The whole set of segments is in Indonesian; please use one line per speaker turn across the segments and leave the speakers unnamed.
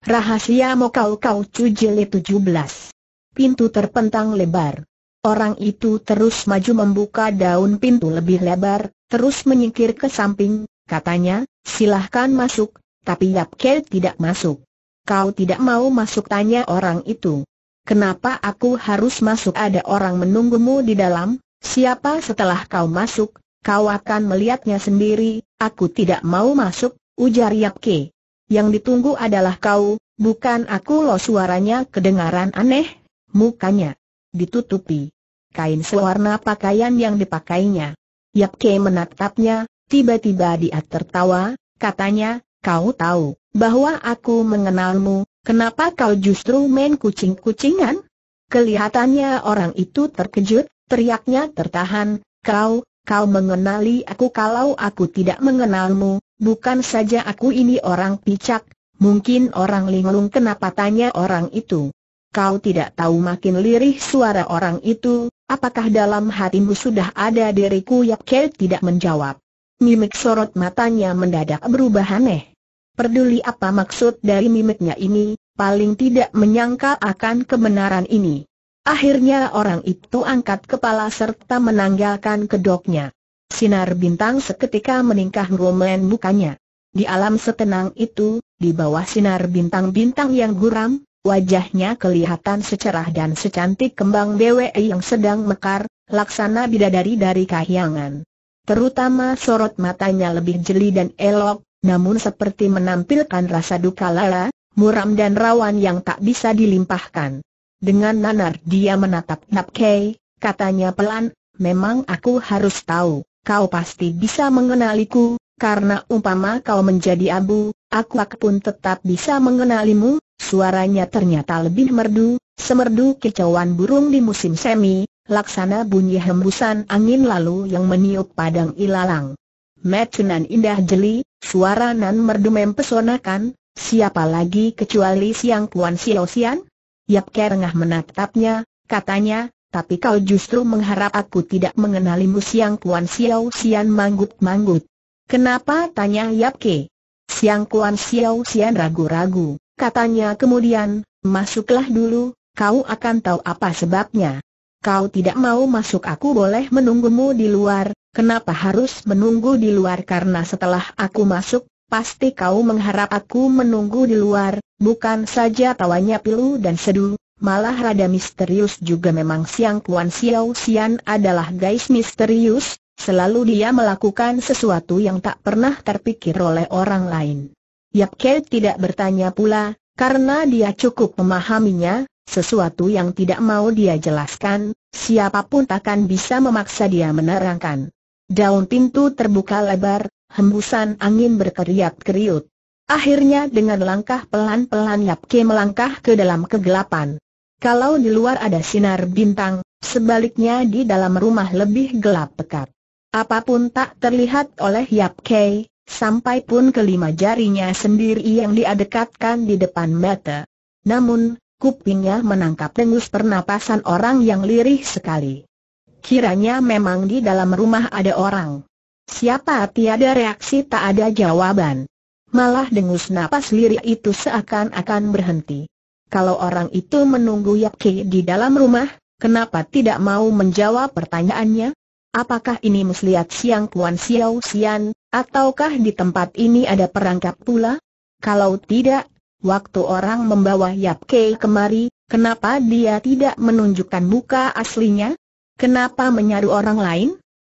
Rahasia Mokau Kau Cujile 17 Pintu terpentang lebar Orang itu terus maju membuka daun pintu lebih lebar, terus menyingkir ke samping, katanya, silahkan masuk, tapi Yap Kel tidak masuk. Kau tidak mau masuk tanya orang itu. Kenapa aku harus masuk ada orang menunggumu di dalam, siapa setelah kau masuk, kau akan melihatnya sendiri, aku tidak mau masuk, ujar Yap Ke. Yang ditunggu adalah kau, bukan aku Lo suaranya kedengaran aneh, mukanya ditutupi kain sewarna pakaian yang dipakainya. Yap Ke menatapnya, tiba-tiba dia tertawa, katanya, kau tahu bahwa aku mengenalmu, kenapa kau justru main kucing-kucingan? Kelihatannya orang itu terkejut, teriaknya tertahan, kau, kau mengenali aku kalau aku tidak mengenalmu, Bukan saja aku ini orang picak, mungkin orang linglung kenapa tanya orang itu. Kau tidak tahu makin lirih suara orang itu, apakah dalam hatimu sudah ada diriku Yakel tidak menjawab. Mimik sorot matanya mendadak berubah aneh. Perduli apa maksud dari mimiknya ini, paling tidak menyangka akan kebenaran ini. Akhirnya orang itu angkat kepala serta menanggalkan kedoknya. Sinar bintang seketika meningkah rumen mukanya. Di alam setenang itu, di bawah sinar bintang-bintang yang guram, wajahnya kelihatan secerah dan secantik kembang BWE yang sedang mekar, laksana bidadari dari kahyangan. Terutama sorot matanya lebih jeli dan elok, namun seperti menampilkan rasa duka lala, muram dan rawan yang tak bisa dilimpahkan. Dengan nanar dia menatap Napkei, katanya pelan, memang aku harus tahu kau pasti bisa mengenaliku, karena umpama kau menjadi abu, aku pun tetap bisa mengenalimu, suaranya ternyata lebih merdu, semerdu kicauan burung di musim semi, laksana bunyi hembusan angin lalu yang meniup padang ilalang. Metunan indah jeli, suara nan merdu mempesonakan, siapa lagi kecuali siang Puan Silosian? Yap Kerengah menatapnya, katanya, tapi kau justru mengharap aku tidak mengenalimu siang Kuan Xiao Sian manggut-manggut. Kenapa? tanya Yap Ke. Siang Kuan Xiao Sian ragu-ragu, katanya kemudian, masuklah dulu, kau akan tahu apa sebabnya. Kau tidak mau masuk aku boleh menunggumu di luar, kenapa harus menunggu di luar karena setelah aku masuk, Pasti kau mengharap aku menunggu di luar, bukan saja tawanya pilu dan seduh, Malah rada misterius juga memang Siang Kuan Xiao Xian adalah guys misterius, selalu dia melakukan sesuatu yang tak pernah terpikir oleh orang lain. Yap Ke tidak bertanya pula, karena dia cukup memahaminya, sesuatu yang tidak mau dia jelaskan, siapapun takkan bisa memaksa dia menerangkan. Daun pintu terbuka lebar, hembusan angin berkeriak-keriut. Akhirnya dengan langkah pelan-pelan Yap Ke melangkah ke dalam kegelapan. Kalau di luar ada sinar bintang, sebaliknya di dalam rumah lebih gelap pekat. Apapun tak terlihat oleh Yap Kei, sampai pun kelima jarinya sendiri yang diadekatkan di depan mata. Namun, kupingnya menangkap dengus pernapasan orang yang lirih sekali. Kiranya memang di dalam rumah ada orang. Siapa tiada reaksi tak ada jawaban. Malah dengus napas lirih itu seakan-akan berhenti kalau orang itu menunggu Yap Ke di dalam rumah, kenapa tidak mau menjawab pertanyaannya? Apakah ini muslihat siang Kuan Xiao Xian, ataukah di tempat ini ada perangkap pula? Kalau tidak, waktu orang membawa Yap Ke kemari, kenapa dia tidak menunjukkan muka aslinya? Kenapa menyaru orang lain?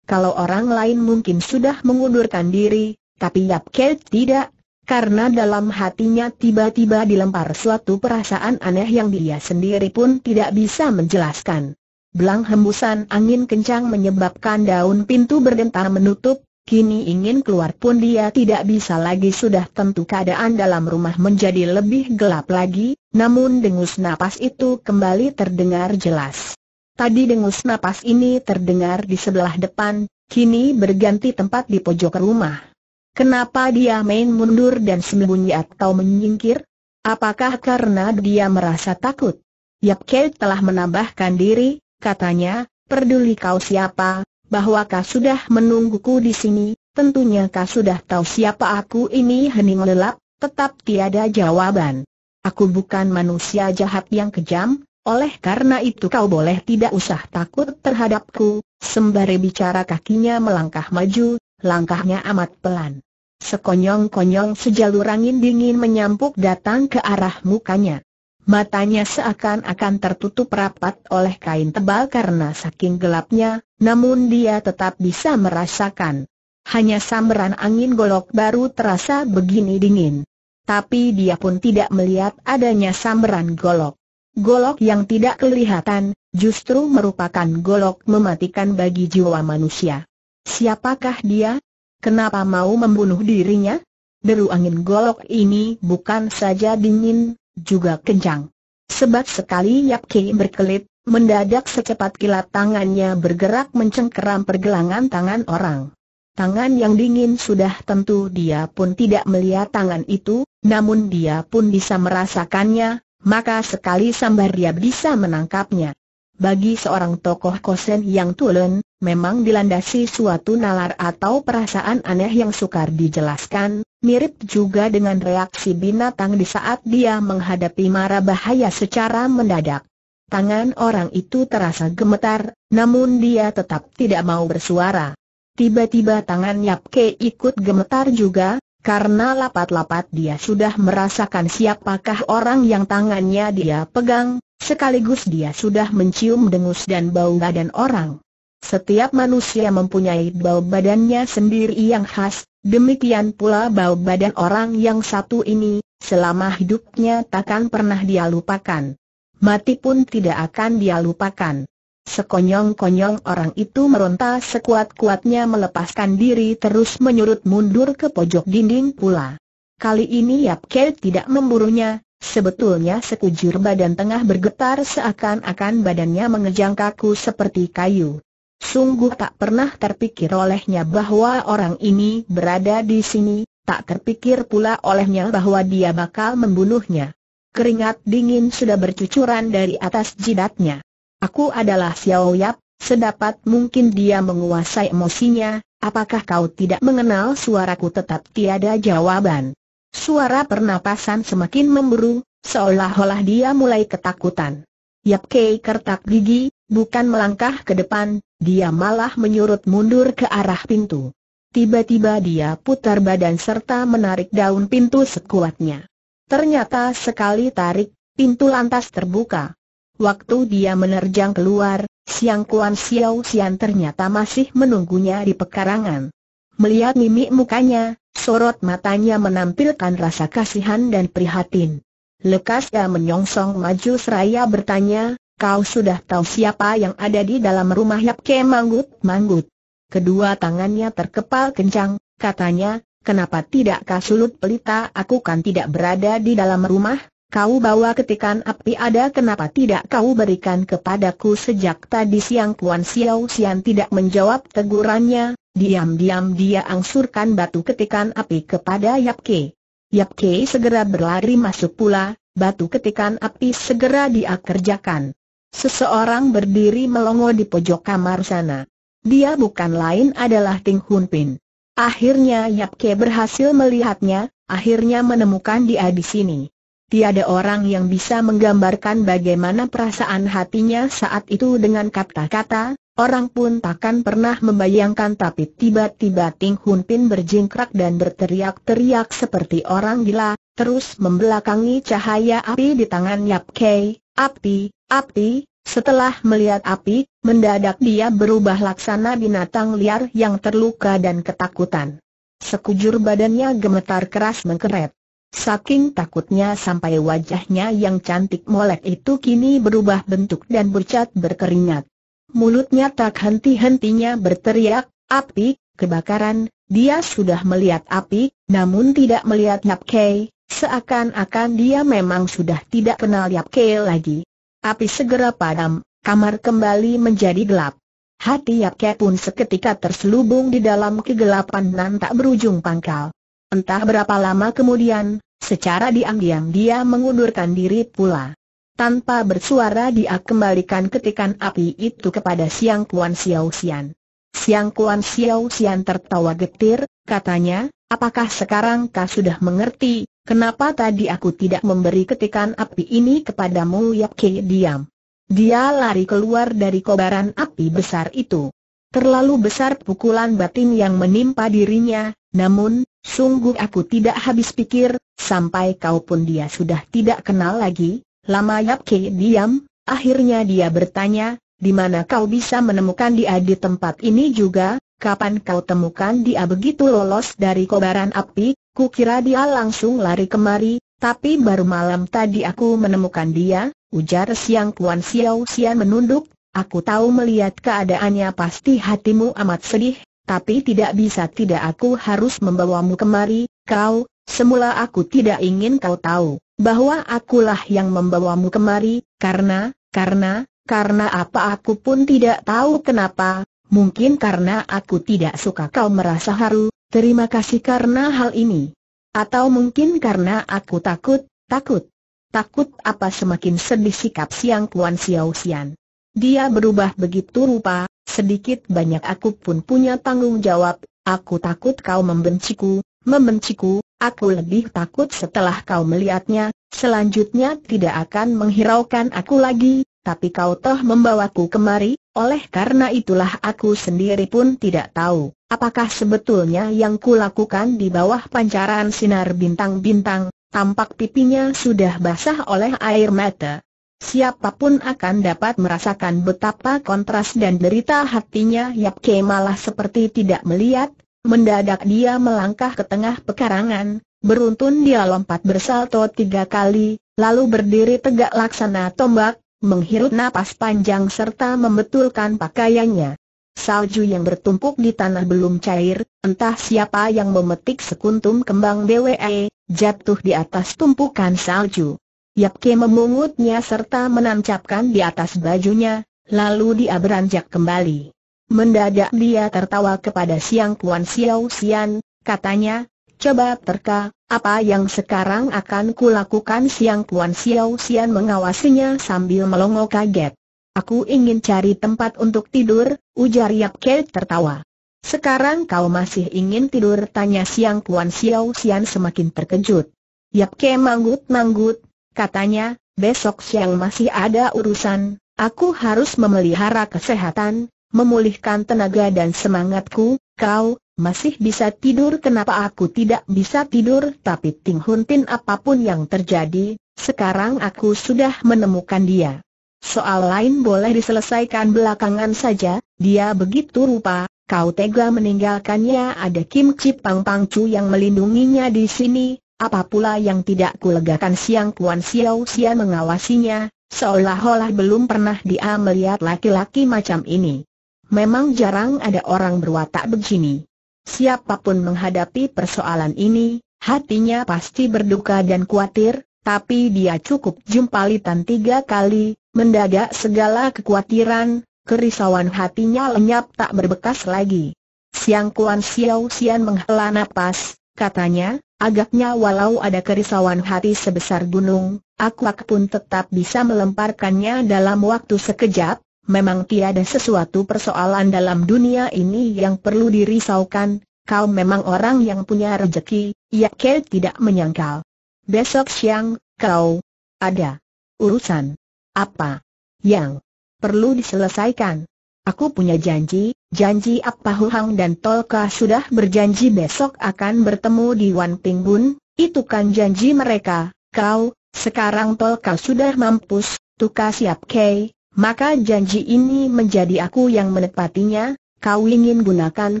Kalau orang lain mungkin sudah mengundurkan diri, tapi Yap Ke tidak, karena dalam hatinya tiba-tiba dilempar suatu perasaan aneh yang dia sendiri pun tidak bisa menjelaskan. Belang hembusan angin kencang menyebabkan daun pintu berdentang menutup, kini ingin keluar pun dia tidak bisa lagi sudah tentu keadaan dalam rumah menjadi lebih gelap lagi, namun dengus napas itu kembali terdengar jelas. Tadi dengus napas ini terdengar di sebelah depan, kini berganti tempat di pojok rumah. Kenapa dia main mundur dan sembunyi atau menyingkir? Apakah karena dia merasa takut? Yap Kei telah menambahkan diri, katanya, peduli kau siapa, bahwa kau sudah menungguku di sini, tentunya kau sudah tahu siapa aku ini hening lelap, tetap tiada jawaban. Aku bukan manusia jahat yang kejam, oleh karena itu kau boleh tidak usah takut terhadapku, sembari bicara kakinya melangkah maju, langkahnya amat pelan. Sekonyong-konyong sejalur angin dingin menyampuk datang ke arah mukanya. Matanya seakan-akan tertutup rapat oleh kain tebal karena saking gelapnya, namun dia tetap bisa merasakan. Hanya samberan angin golok baru terasa begini dingin. Tapi dia pun tidak melihat adanya samberan golok. Golok yang tidak kelihatan, justru merupakan golok mematikan bagi jiwa manusia. Siapakah dia? Kenapa mau membunuh dirinya? Deru angin golok ini bukan saja dingin, juga kencang. Sebab sekali Yap Ki berkelit, mendadak secepat kilat tangannya bergerak mencengkeram pergelangan tangan orang. Tangan yang dingin sudah tentu dia pun tidak melihat tangan itu, namun dia pun bisa merasakannya, maka sekali sambar dia bisa menangkapnya. Bagi seorang tokoh kosen yang tulen, memang dilandasi suatu nalar atau perasaan aneh yang sukar dijelaskan, mirip juga dengan reaksi binatang di saat dia menghadapi mara bahaya secara mendadak. Tangan orang itu terasa gemetar, namun dia tetap tidak mau bersuara. Tiba-tiba tangan ke ikut gemetar juga, karena lapat-lapat dia sudah merasakan siapakah orang yang tangannya dia pegang, sekaligus dia sudah mencium dengus dan bau badan orang. Setiap manusia mempunyai bau badannya sendiri yang khas, demikian pula bau badan orang yang satu ini, selama hidupnya takkan pernah dia lupakan. Mati pun tidak akan dia lupakan. Sekonyong-konyong orang itu meronta sekuat-kuatnya melepaskan diri terus menyurut mundur ke pojok dinding pula. Kali ini Yap Kel tidak memburunya, sebetulnya sekujur badan tengah bergetar seakan-akan badannya mengejang kaku seperti kayu. Sungguh tak pernah terpikir olehnya bahwa orang ini berada di sini, tak terpikir pula olehnya bahwa dia bakal membunuhnya. Keringat dingin sudah bercucuran dari atas jidatnya. Aku adalah Xiao Yap, sedapat mungkin dia menguasai emosinya, apakah kau tidak mengenal suaraku tetap tiada jawaban. Suara pernapasan semakin memburu, seolah-olah dia mulai ketakutan. Yap Kei kertak gigi, Bukan melangkah ke depan, dia malah menyurut mundur ke arah pintu. Tiba-tiba dia putar badan serta menarik daun pintu sekuatnya. Ternyata sekali tarik, pintu lantas terbuka. Waktu dia menerjang keluar, Siang Kuan Xiao Xian ternyata masih menunggunya di pekarangan. Melihat mimik mukanya, sorot matanya menampilkan rasa kasihan dan prihatin. Lekas dia menyongsong maju seraya bertanya, kau sudah tahu siapa yang ada di dalam rumah Yap Ke Manggut? Manggut. Kedua tangannya terkepal kencang, katanya, kenapa tidak kasulut pelita aku kan tidak berada di dalam rumah? Kau bawa ketikan api ada kenapa tidak kau berikan kepadaku sejak tadi siang Kuan Xiao Sian tidak menjawab tegurannya, diam-diam dia angsurkan batu ketikan api kepada Yap Ke. Yap Ke segera berlari masuk pula, batu ketikan api segera dia kerjakan. Seseorang berdiri melongo di pojok kamar sana. Dia bukan lain adalah Ting Hun Pin. Akhirnya Yap Ke berhasil melihatnya, akhirnya menemukan dia di sini. Tiada orang yang bisa menggambarkan bagaimana perasaan hatinya saat itu dengan kata-kata, orang pun takkan pernah membayangkan tapi tiba-tiba Ting Hun Pin berjingkrak dan berteriak-teriak seperti orang gila, terus membelakangi cahaya api di tangan Yap Kei, Api, api, setelah melihat api, mendadak dia berubah laksana binatang liar yang terluka dan ketakutan. Sekujur badannya gemetar keras mengkeret. Saking takutnya sampai wajahnya yang cantik molek itu kini berubah bentuk dan bercat berkeringat. Mulutnya tak henti-hentinya berteriak, api, kebakaran, dia sudah melihat api, namun tidak melihat Nap Kei, Seakan-akan dia memang sudah tidak kenal Yap Ke lagi. Api segera padam, kamar kembali menjadi gelap. Hati Yap Ke pun seketika terselubung di dalam kegelapan nan tak berujung pangkal. Entah berapa lama kemudian, secara diam-diam dia mengundurkan diri pula. Tanpa bersuara dia kembalikan ketikan api itu kepada Siang Kuan Xiao Xian. Siang Kuan Xiao Xian tertawa getir, katanya, apakah sekarang kau sudah mengerti, Kenapa tadi aku tidak memberi ketikan api ini kepadamu Yapke diam. Dia lari keluar dari kobaran api besar itu. Terlalu besar pukulan batin yang menimpa dirinya, namun, sungguh aku tidak habis pikir, sampai kau pun dia sudah tidak kenal lagi. Lama Yapke diam, akhirnya dia bertanya, di mana kau bisa menemukan dia di tempat ini juga, kapan kau temukan dia begitu lolos dari kobaran api, Ku kira dia langsung lari kemari, tapi baru malam tadi aku menemukan dia, ujar Siang Kuan Xiao Xian menunduk, aku tahu melihat keadaannya pasti hatimu amat sedih, tapi tidak bisa tidak aku harus membawamu kemari, kau, semula aku tidak ingin kau tahu, bahwa akulah yang membawamu kemari, karena, karena, karena apa aku pun tidak tahu kenapa, mungkin karena aku tidak suka kau merasa haru, Terima kasih karena hal ini. Atau mungkin karena aku takut, takut. Takut apa semakin sedih sikap Siang Kuan Xiao Xian. Dia berubah begitu rupa, sedikit banyak aku pun punya tanggung jawab, aku takut kau membenciku, membenciku, aku lebih takut setelah kau melihatnya, selanjutnya tidak akan menghiraukan aku lagi, tapi kau toh membawaku kemari, oleh karena itulah aku sendiri pun tidak tahu. Apakah sebetulnya yang kulakukan di bawah pancaran sinar bintang-bintang? Tampak pipinya sudah basah oleh air mata. Siapapun akan dapat merasakan betapa kontras dan derita hatinya Yap Ke malah seperti tidak melihat, mendadak dia melangkah ke tengah pekarangan, beruntun dia lompat bersalto tiga kali, lalu berdiri tegak laksana tombak, menghirup napas panjang serta membetulkan pakaiannya. Salju yang bertumpuk di tanah belum cair, entah siapa yang memetik sekuntum kembang BWE, jatuh di atas tumpukan salju. Yapke memungutnya serta menancapkan di atas bajunya, lalu dia beranjak kembali. Mendadak dia tertawa kepada Siang Kuan Xiao Xian, katanya, Coba terka, apa yang sekarang akan kulakukan Siang Kuan Xiao Xian mengawasinya sambil melongo kaget. Aku ingin cari tempat untuk tidur, ujar Yap Kei tertawa. Sekarang kau masih ingin tidur? Tanya Siang Puan Xiao Xian semakin terkejut. Yap Kei manggut-manggut, katanya, besok siang masih ada urusan, aku harus memelihara kesehatan, memulihkan tenaga dan semangatku, kau, masih bisa tidur kenapa aku tidak bisa tidur tapi Ting Hun Tin apapun yang terjadi, sekarang aku sudah menemukan dia. Soal lain boleh diselesaikan belakangan saja, dia begitu rupa, kau tega meninggalkannya ada Kim Chip Pang Pang Chu yang melindunginya di sini, apa pula yang tidak kulegakan siang Kuan Xiao Sia mengawasinya, seolah-olah belum pernah dia melihat laki-laki macam ini. Memang jarang ada orang berwatak begini. Siapapun menghadapi persoalan ini, hatinya pasti berduka dan khawatir, tapi dia cukup jumpalitan tiga kali, Mendadak segala kekhawatiran, kerisauan hatinya lenyap tak berbekas lagi. Siang Kuan Xiao Xian menghela napas, katanya, agaknya walau ada kerisauan hati sebesar gunung, aku pun tetap bisa melemparkannya dalam waktu sekejap, memang tiada sesuatu persoalan dalam dunia ini yang perlu dirisaukan, kau memang orang yang punya rezeki, ya Kel tidak menyangkal. Besok siang, kau ada urusan. Apa yang perlu diselesaikan? Aku punya janji, janji apa Hu Hang dan Tolka sudah berjanji besok akan bertemu di Wan Ping Bun, itu kan janji mereka, kau, sekarang Tolka sudah mampus, Tuka siap kei, maka janji ini menjadi aku yang menepatinya, kau ingin gunakan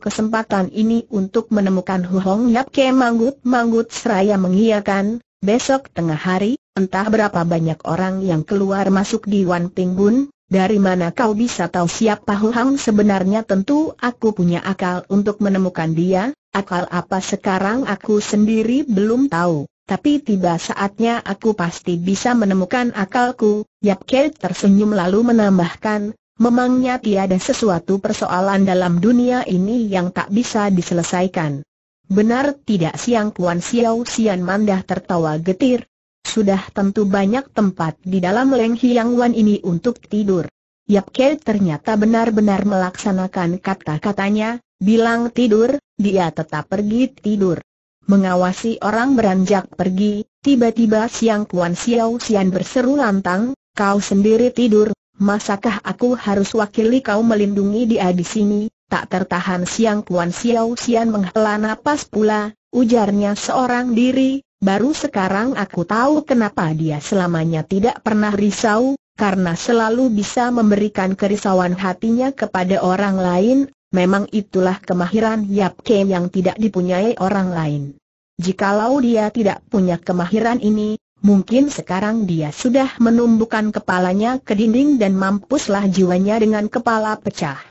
kesempatan ini untuk menemukan Hu Hong Yap Kei Manggut Manggut Seraya mengiakan? Besok tengah hari, entah berapa banyak orang yang keluar masuk di Wan Ping Bun, dari mana kau bisa tahu siapa Hu Hang sebenarnya tentu aku punya akal untuk menemukan dia, akal apa sekarang aku sendiri belum tahu. Tapi tiba saatnya aku pasti bisa menemukan akalku, Yap Kel tersenyum lalu menambahkan, memangnya tiada sesuatu persoalan dalam dunia ini yang tak bisa diselesaikan. Benar tidak siang Kuan Xiao Xian Mandah tertawa getir? Sudah tentu banyak tempat di dalam Leng Hiang Wan ini untuk tidur. Yap Ke ternyata benar-benar melaksanakan kata-katanya, bilang tidur, dia tetap pergi tidur. Mengawasi orang beranjak pergi, tiba-tiba siang Kuan Xiao Xian berseru lantang, kau sendiri tidur, masakah aku harus wakili kau melindungi dia di sini? Tak tertahan Siang Kuan Xiao Xian menghela napas pula, ujarnya seorang diri, baru sekarang aku tahu kenapa dia selamanya tidak pernah risau, karena selalu bisa memberikan kerisauan hatinya kepada orang lain, memang itulah kemahiran Yap Kem yang tidak dipunyai orang lain. Jikalau dia tidak punya kemahiran ini, Mungkin sekarang dia sudah menumbukan kepalanya ke dinding dan mampuslah jiwanya dengan kepala pecah.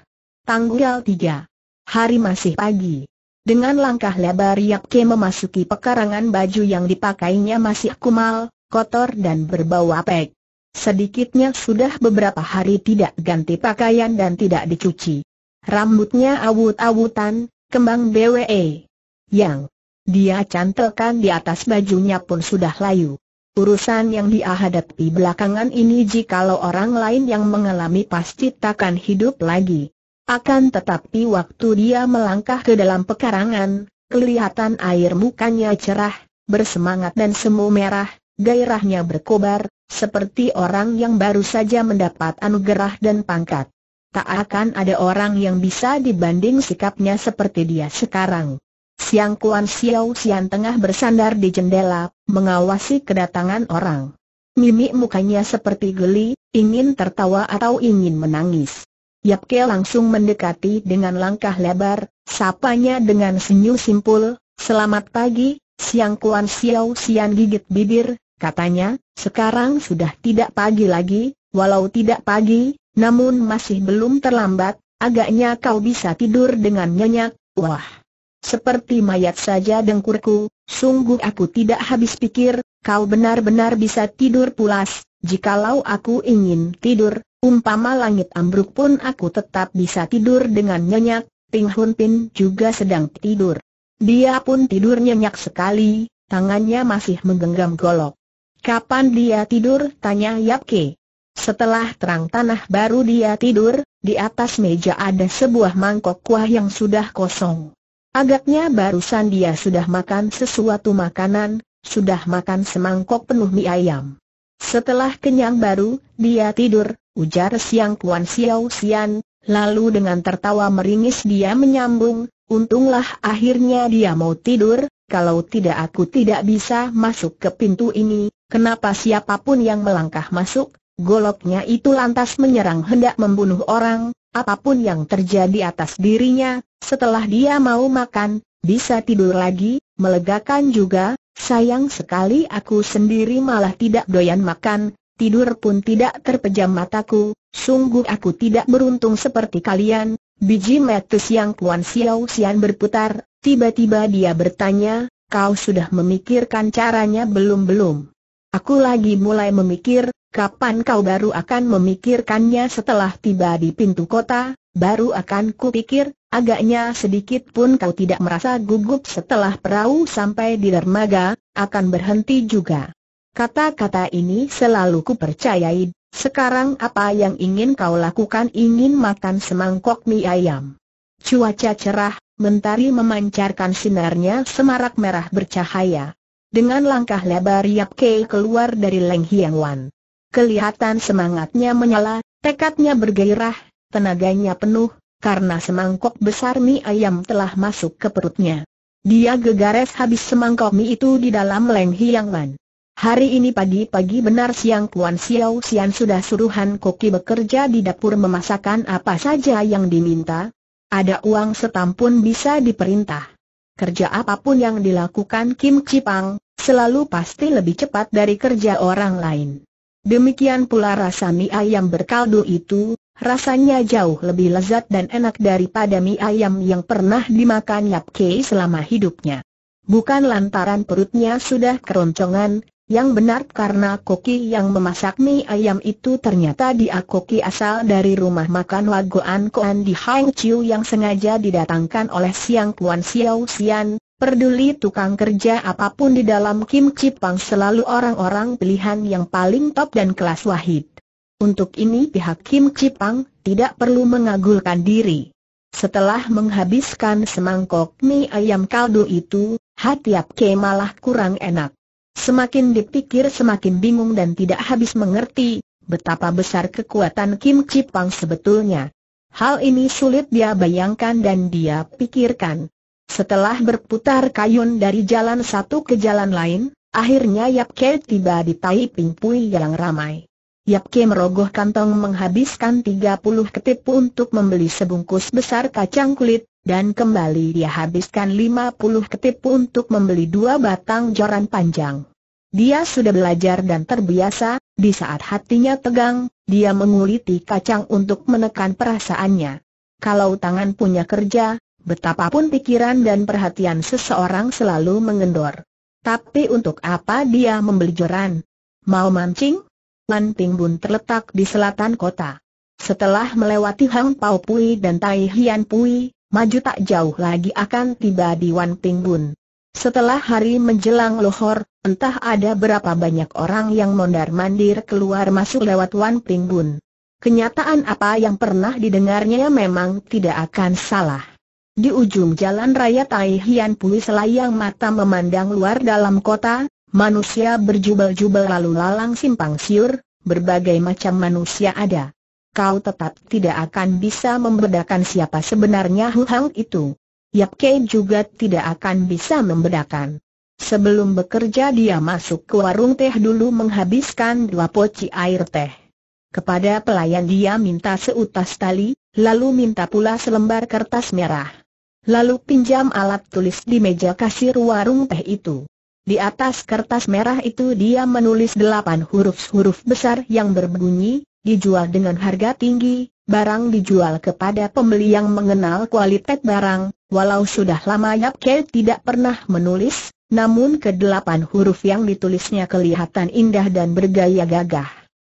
Tanggal 3. Hari masih pagi. Dengan langkah lebar Yapke memasuki pekarangan baju yang dipakainya masih kumal, kotor dan berbau apek. Sedikitnya sudah beberapa hari tidak ganti pakaian dan tidak dicuci. Rambutnya awut-awutan, kembang BWE. Yang dia cantelkan di atas bajunya pun sudah layu. Urusan yang dia hadapi belakangan ini jikalau orang lain yang mengalami pasti takkan hidup lagi. Akan tetapi waktu dia melangkah ke dalam pekarangan, kelihatan air mukanya cerah, bersemangat dan semu merah, gairahnya berkobar, seperti orang yang baru saja mendapat anugerah dan pangkat. Tak akan ada orang yang bisa dibanding sikapnya seperti dia sekarang. Siang Kuan Xiao Xian tengah bersandar di jendela, mengawasi kedatangan orang. Mimik mukanya seperti geli, ingin tertawa atau ingin menangis. Yap Yapke langsung mendekati dengan langkah lebar, sapanya dengan senyum simpul, selamat pagi, siang Kuan Xiao Xian gigit bibir, katanya, sekarang sudah tidak pagi lagi, walau tidak pagi, namun masih belum terlambat, agaknya kau bisa tidur dengan nyenyak, wah. Seperti mayat saja dengkurku, sungguh aku tidak habis pikir, kau benar-benar bisa tidur pulas, jikalau aku ingin tidur, Umpama langit ambruk pun aku tetap bisa tidur dengan nyenyak, Ping Hun Pin juga sedang tidur. Dia pun tidur nyenyak sekali, tangannya masih menggenggam golok. Kapan dia tidur? tanya Yap Ke. Setelah terang tanah baru dia tidur, di atas meja ada sebuah mangkok kuah yang sudah kosong. Agaknya barusan dia sudah makan sesuatu makanan, sudah makan semangkok penuh mie ayam. Setelah kenyang baru, dia tidur, ujar Siang Kuan Xiao Xian, lalu dengan tertawa meringis dia menyambung, untunglah akhirnya dia mau tidur, kalau tidak aku tidak bisa masuk ke pintu ini, kenapa siapapun yang melangkah masuk, goloknya itu lantas menyerang hendak membunuh orang, apapun yang terjadi atas dirinya, setelah dia mau makan, bisa tidur lagi, melegakan juga, Sayang sekali aku sendiri malah tidak doyan makan, tidur pun tidak terpejam mataku, sungguh aku tidak beruntung seperti kalian. Biji metus yang Kuan Xiao Xian berputar, tiba-tiba dia bertanya, kau sudah memikirkan caranya belum-belum? Aku lagi mulai memikir, kapan kau baru akan memikirkannya setelah tiba di pintu kota, baru akan kupikir, Agaknya sedikit pun kau tidak merasa gugup setelah perahu sampai di dermaga, akan berhenti juga. Kata-kata ini selalu kupercayai, sekarang apa yang ingin kau lakukan ingin makan semangkok mie ayam. Cuaca cerah, mentari memancarkan sinarnya semarak merah bercahaya. Dengan langkah lebar Yap Kei keluar dari Leng Hiang Wan. Kelihatan semangatnya menyala, tekadnya bergairah, tenaganya penuh, karena semangkok besar mie ayam telah masuk ke perutnya. Dia gegares habis semangkok mie itu di dalam Leng Hiang Lan. Hari ini pagi-pagi benar siang Kuan Xiao Xian sudah suruh Koki bekerja di dapur memasakkan apa saja yang diminta. Ada uang setampun bisa diperintah. Kerja apapun yang dilakukan Kim Cipang, selalu pasti lebih cepat dari kerja orang lain. Demikian pula rasa mie ayam berkaldu itu, Rasanya jauh lebih lezat dan enak daripada mie ayam yang pernah dimakan Yap Kei selama hidupnya. Bukan lantaran perutnya sudah keroncongan, yang benar karena koki yang memasak mie ayam itu ternyata dia koki asal dari rumah makan Wagoan Koan di Chiu yang sengaja didatangkan oleh Siang Kuan Xiao Xian, Perduli tukang kerja apapun di dalam Kim Cipang selalu orang-orang pilihan yang paling top dan kelas wahid. Untuk ini pihak Kim Cipang tidak perlu mengagulkan diri. Setelah menghabiskan semangkok mie ayam kaldu itu, hati Apke malah kurang enak. Semakin dipikir semakin bingung dan tidak habis mengerti betapa besar kekuatan Kim Cipang sebetulnya. Hal ini sulit dia bayangkan dan dia pikirkan. Setelah berputar kayun dari jalan satu ke jalan lain, akhirnya Yap Ke tiba di Taiping Pui yang ramai. Yap Kim merogoh kantong menghabiskan 30 ketip untuk membeli sebungkus besar kacang kulit, dan kembali dia habiskan 50 ketip untuk membeli dua batang joran panjang. Dia sudah belajar dan terbiasa, di saat hatinya tegang, dia menguliti kacang untuk menekan perasaannya. Kalau tangan punya kerja, betapapun pikiran dan perhatian seseorang selalu mengendor. Tapi untuk apa dia membeli joran? Mau mancing? Lanting Bun terletak di selatan kota. Setelah melewati Hang Pao Pui dan Tai Hian Pui, maju tak jauh lagi akan tiba di Wan Ping Setelah hari menjelang lohor, entah ada berapa banyak orang yang mondar-mandir keluar masuk lewat Wan Ping Kenyataan apa yang pernah didengarnya memang tidak akan salah. Di ujung jalan raya Tai Hian Pui selayang mata memandang luar dalam kota, Manusia berjubel-jubel lalu lalang simpang siur, berbagai macam manusia ada. Kau tetap tidak akan bisa membedakan siapa sebenarnya Hu Hang itu. Yap Kei juga tidak akan bisa membedakan. Sebelum bekerja dia masuk ke warung teh dulu menghabiskan dua poci air teh. Kepada pelayan dia minta seutas tali, lalu minta pula selembar kertas merah. Lalu pinjam alat tulis di meja kasir warung teh itu. Di atas kertas merah itu dia menulis delapan huruf-huruf besar yang berbunyi, dijual dengan harga tinggi, barang dijual kepada pembeli yang mengenal kualitas barang, walau sudah lama Yap Ke tidak pernah menulis, namun kedelapan huruf yang ditulisnya kelihatan indah dan bergaya gagah.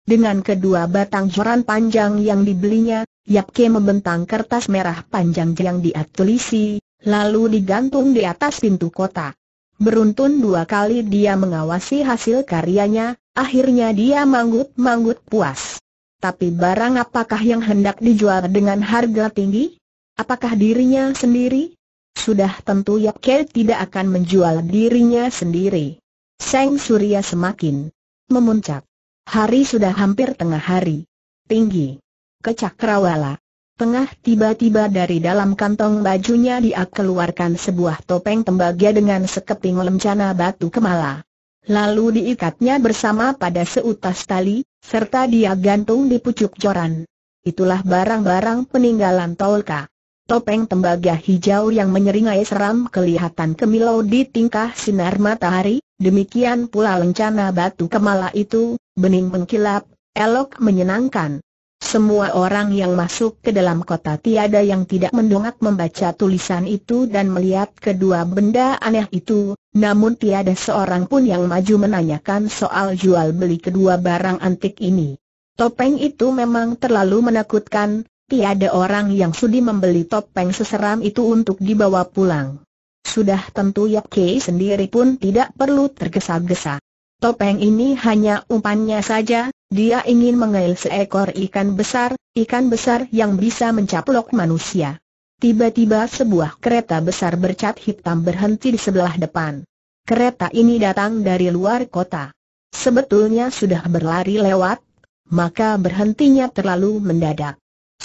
Dengan kedua batang joran panjang yang dibelinya, Yap Ke membentang kertas merah panjang yang diatulisi, lalu digantung di atas pintu kota. Beruntun dua kali dia mengawasi hasil karyanya, akhirnya dia manggut-manggut puas. Tapi barang apakah yang hendak dijual dengan harga tinggi? Apakah dirinya sendiri? Sudah tentu Yap Kei tidak akan menjual dirinya sendiri. Seng Surya semakin memuncak. Hari sudah hampir tengah hari. Tinggi. Kecakrawala. Tengah tiba-tiba dari dalam kantong bajunya dia keluarkan sebuah topeng tembaga dengan sekeping lencana batu kemala. Lalu diikatnya bersama pada seutas tali, serta dia gantung di pucuk joran. Itulah barang-barang peninggalan Tolka. Topeng tembaga hijau yang menyeringai seram kelihatan kemilau di tingkah sinar matahari, demikian pula lencana batu kemala itu, bening mengkilap, elok menyenangkan. Semua orang yang masuk ke dalam kota tiada yang tidak mendongak membaca tulisan itu dan melihat kedua benda aneh itu, namun tiada seorang pun yang maju menanyakan soal jual beli kedua barang antik ini. Topeng itu memang terlalu menakutkan, tiada orang yang sudi membeli topeng seseram itu untuk dibawa pulang. Sudah tentu Yap Kei sendiri pun tidak perlu tergesa-gesa. Topeng ini hanya umpannya saja, dia ingin mengail seekor ikan besar, ikan besar yang bisa mencaplok manusia. Tiba-tiba sebuah kereta besar bercat hitam berhenti di sebelah depan. Kereta ini datang dari luar kota. Sebetulnya sudah berlari lewat, maka berhentinya terlalu mendadak.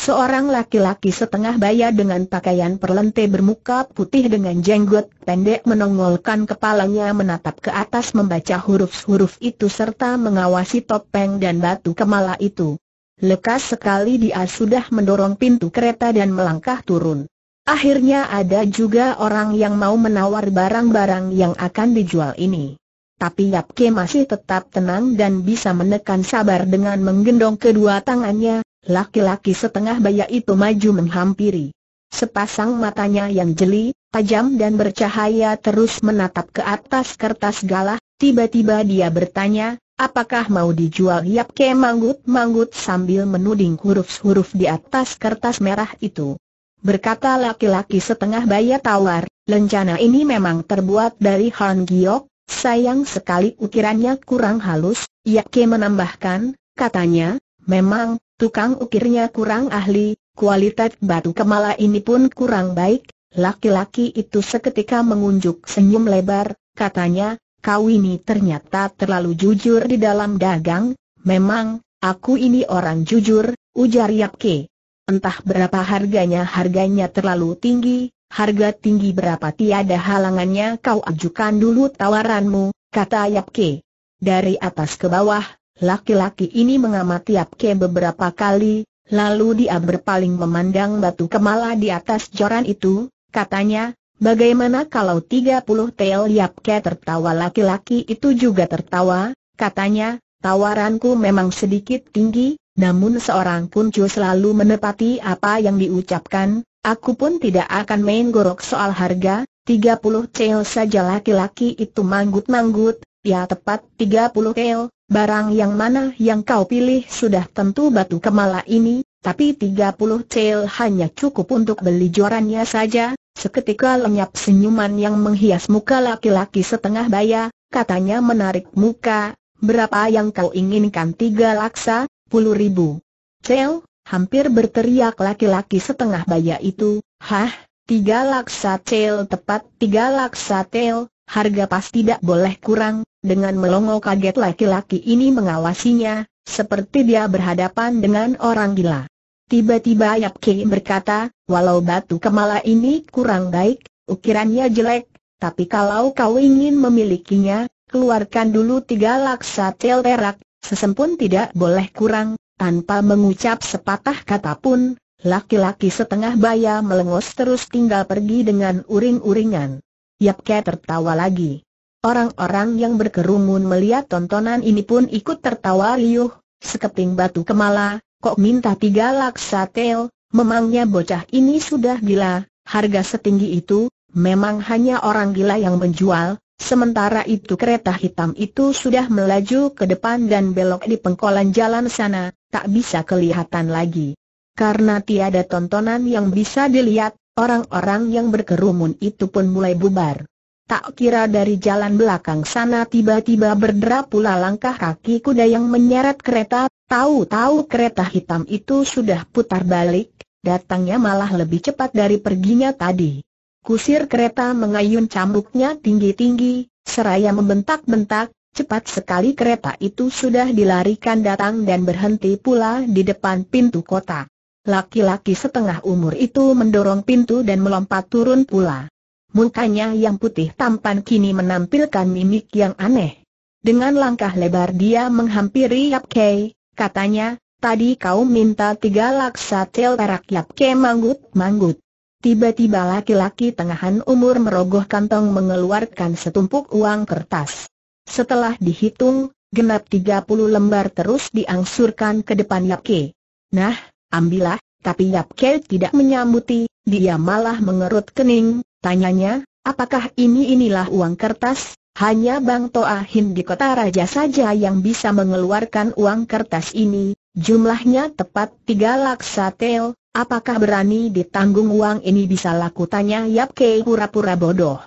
Seorang laki-laki setengah baya dengan pakaian perlente bermuka putih dengan jenggot pendek menongolkan kepalanya menatap ke atas membaca huruf-huruf itu serta mengawasi topeng dan batu kemala itu. Lekas sekali dia sudah mendorong pintu kereta dan melangkah turun. Akhirnya ada juga orang yang mau menawar barang-barang yang akan dijual ini. Tapi Yapke masih tetap tenang dan bisa menekan sabar dengan menggendong kedua tangannya, laki-laki setengah baya itu maju menghampiri. Sepasang matanya yang jeli, tajam dan bercahaya terus menatap ke atas kertas galah, tiba-tiba dia bertanya, apakah mau dijual Yap Ke manggut-manggut sambil menuding huruf-huruf di atas kertas merah itu. Berkata laki-laki setengah baya tawar, lencana ini memang terbuat dari Han Giok, sayang sekali ukirannya kurang halus, Yap Ke menambahkan, katanya, memang, Tukang ukirnya kurang ahli, kualitas batu kemala ini pun kurang baik, laki-laki itu seketika mengunjuk senyum lebar, katanya, kau ini ternyata terlalu jujur di dalam dagang, memang, aku ini orang jujur, ujar Yapke. Entah berapa harganya harganya terlalu tinggi, harga tinggi berapa tiada halangannya kau ajukan dulu tawaranmu, kata Yapke. Dari atas ke bawah, Laki-laki ini mengamati Apke beberapa kali, lalu dia berpaling memandang batu kemala di atas joran itu, katanya, bagaimana kalau 30 tel Yapke tertawa laki-laki itu juga tertawa, katanya, tawaranku memang sedikit tinggi, namun seorang kuncu selalu menepati apa yang diucapkan, aku pun tidak akan main gorok soal harga, 30 tel saja laki-laki itu manggut-manggut, ya tepat 30 tel, Barang yang mana yang kau pilih sudah tentu batu kemala ini, tapi 30 cel hanya cukup untuk beli jorannya saja. Seketika lenyap senyuman yang menghias muka laki-laki setengah baya, katanya menarik muka, berapa yang kau inginkan tiga laksa, puluh ribu. Cel, hampir berteriak laki-laki setengah baya itu, hah, tiga laksa cel tepat tiga laksa cel, harga pas tidak boleh kurang, dengan melongo kaget laki-laki ini mengawasinya, seperti dia berhadapan dengan orang gila. Tiba-tiba Yap Ki berkata, walau batu kemala ini kurang baik, ukirannya jelek, tapi kalau kau ingin memilikinya, keluarkan dulu tiga laksa tel perak, sesempun tidak boleh kurang, tanpa mengucap sepatah kata pun, laki-laki setengah baya melengos terus tinggal pergi dengan uring-uringan. Yap Ke tertawa lagi. Orang-orang yang berkerumun melihat tontonan ini pun ikut tertawa riuh, sekeping batu kemala, kok minta tiga laksa tel, memangnya bocah ini sudah gila, harga setinggi itu, memang hanya orang gila yang menjual, sementara itu kereta hitam itu sudah melaju ke depan dan belok di pengkolan jalan sana, tak bisa kelihatan lagi. Karena tiada tontonan yang bisa dilihat, Orang-orang yang berkerumun itu pun mulai bubar. Tak kira dari jalan belakang sana tiba-tiba berderap pula langkah kaki kuda yang menyeret kereta, tahu-tahu kereta hitam itu sudah putar balik, datangnya malah lebih cepat dari perginya tadi. Kusir kereta mengayun cambuknya tinggi-tinggi, seraya membentak-bentak, cepat sekali kereta itu sudah dilarikan datang dan berhenti pula di depan pintu kota. Laki-laki setengah umur itu mendorong pintu dan melompat turun pula. Mukanya yang putih tampan kini menampilkan mimik yang aneh. Dengan langkah lebar dia menghampiri Yap Kei, katanya, tadi kau minta tiga laksa tel perak Yap Kei manggut-manggut. Tiba-tiba laki-laki tengahan umur merogoh kantong mengeluarkan setumpuk uang kertas. Setelah dihitung, genap 30 lembar terus diangsurkan ke depan Yap Kei. Nah, ambillah, tapi Yap Kei tidak menyambuti, dia malah mengerut kening, tanyanya, apakah ini inilah uang kertas? Hanya Bang Toa di kota raja saja yang bisa mengeluarkan uang kertas ini, jumlahnya tepat tiga laksa tel, apakah berani ditanggung uang ini bisa laku tanya Yap Kei pura-pura bodoh.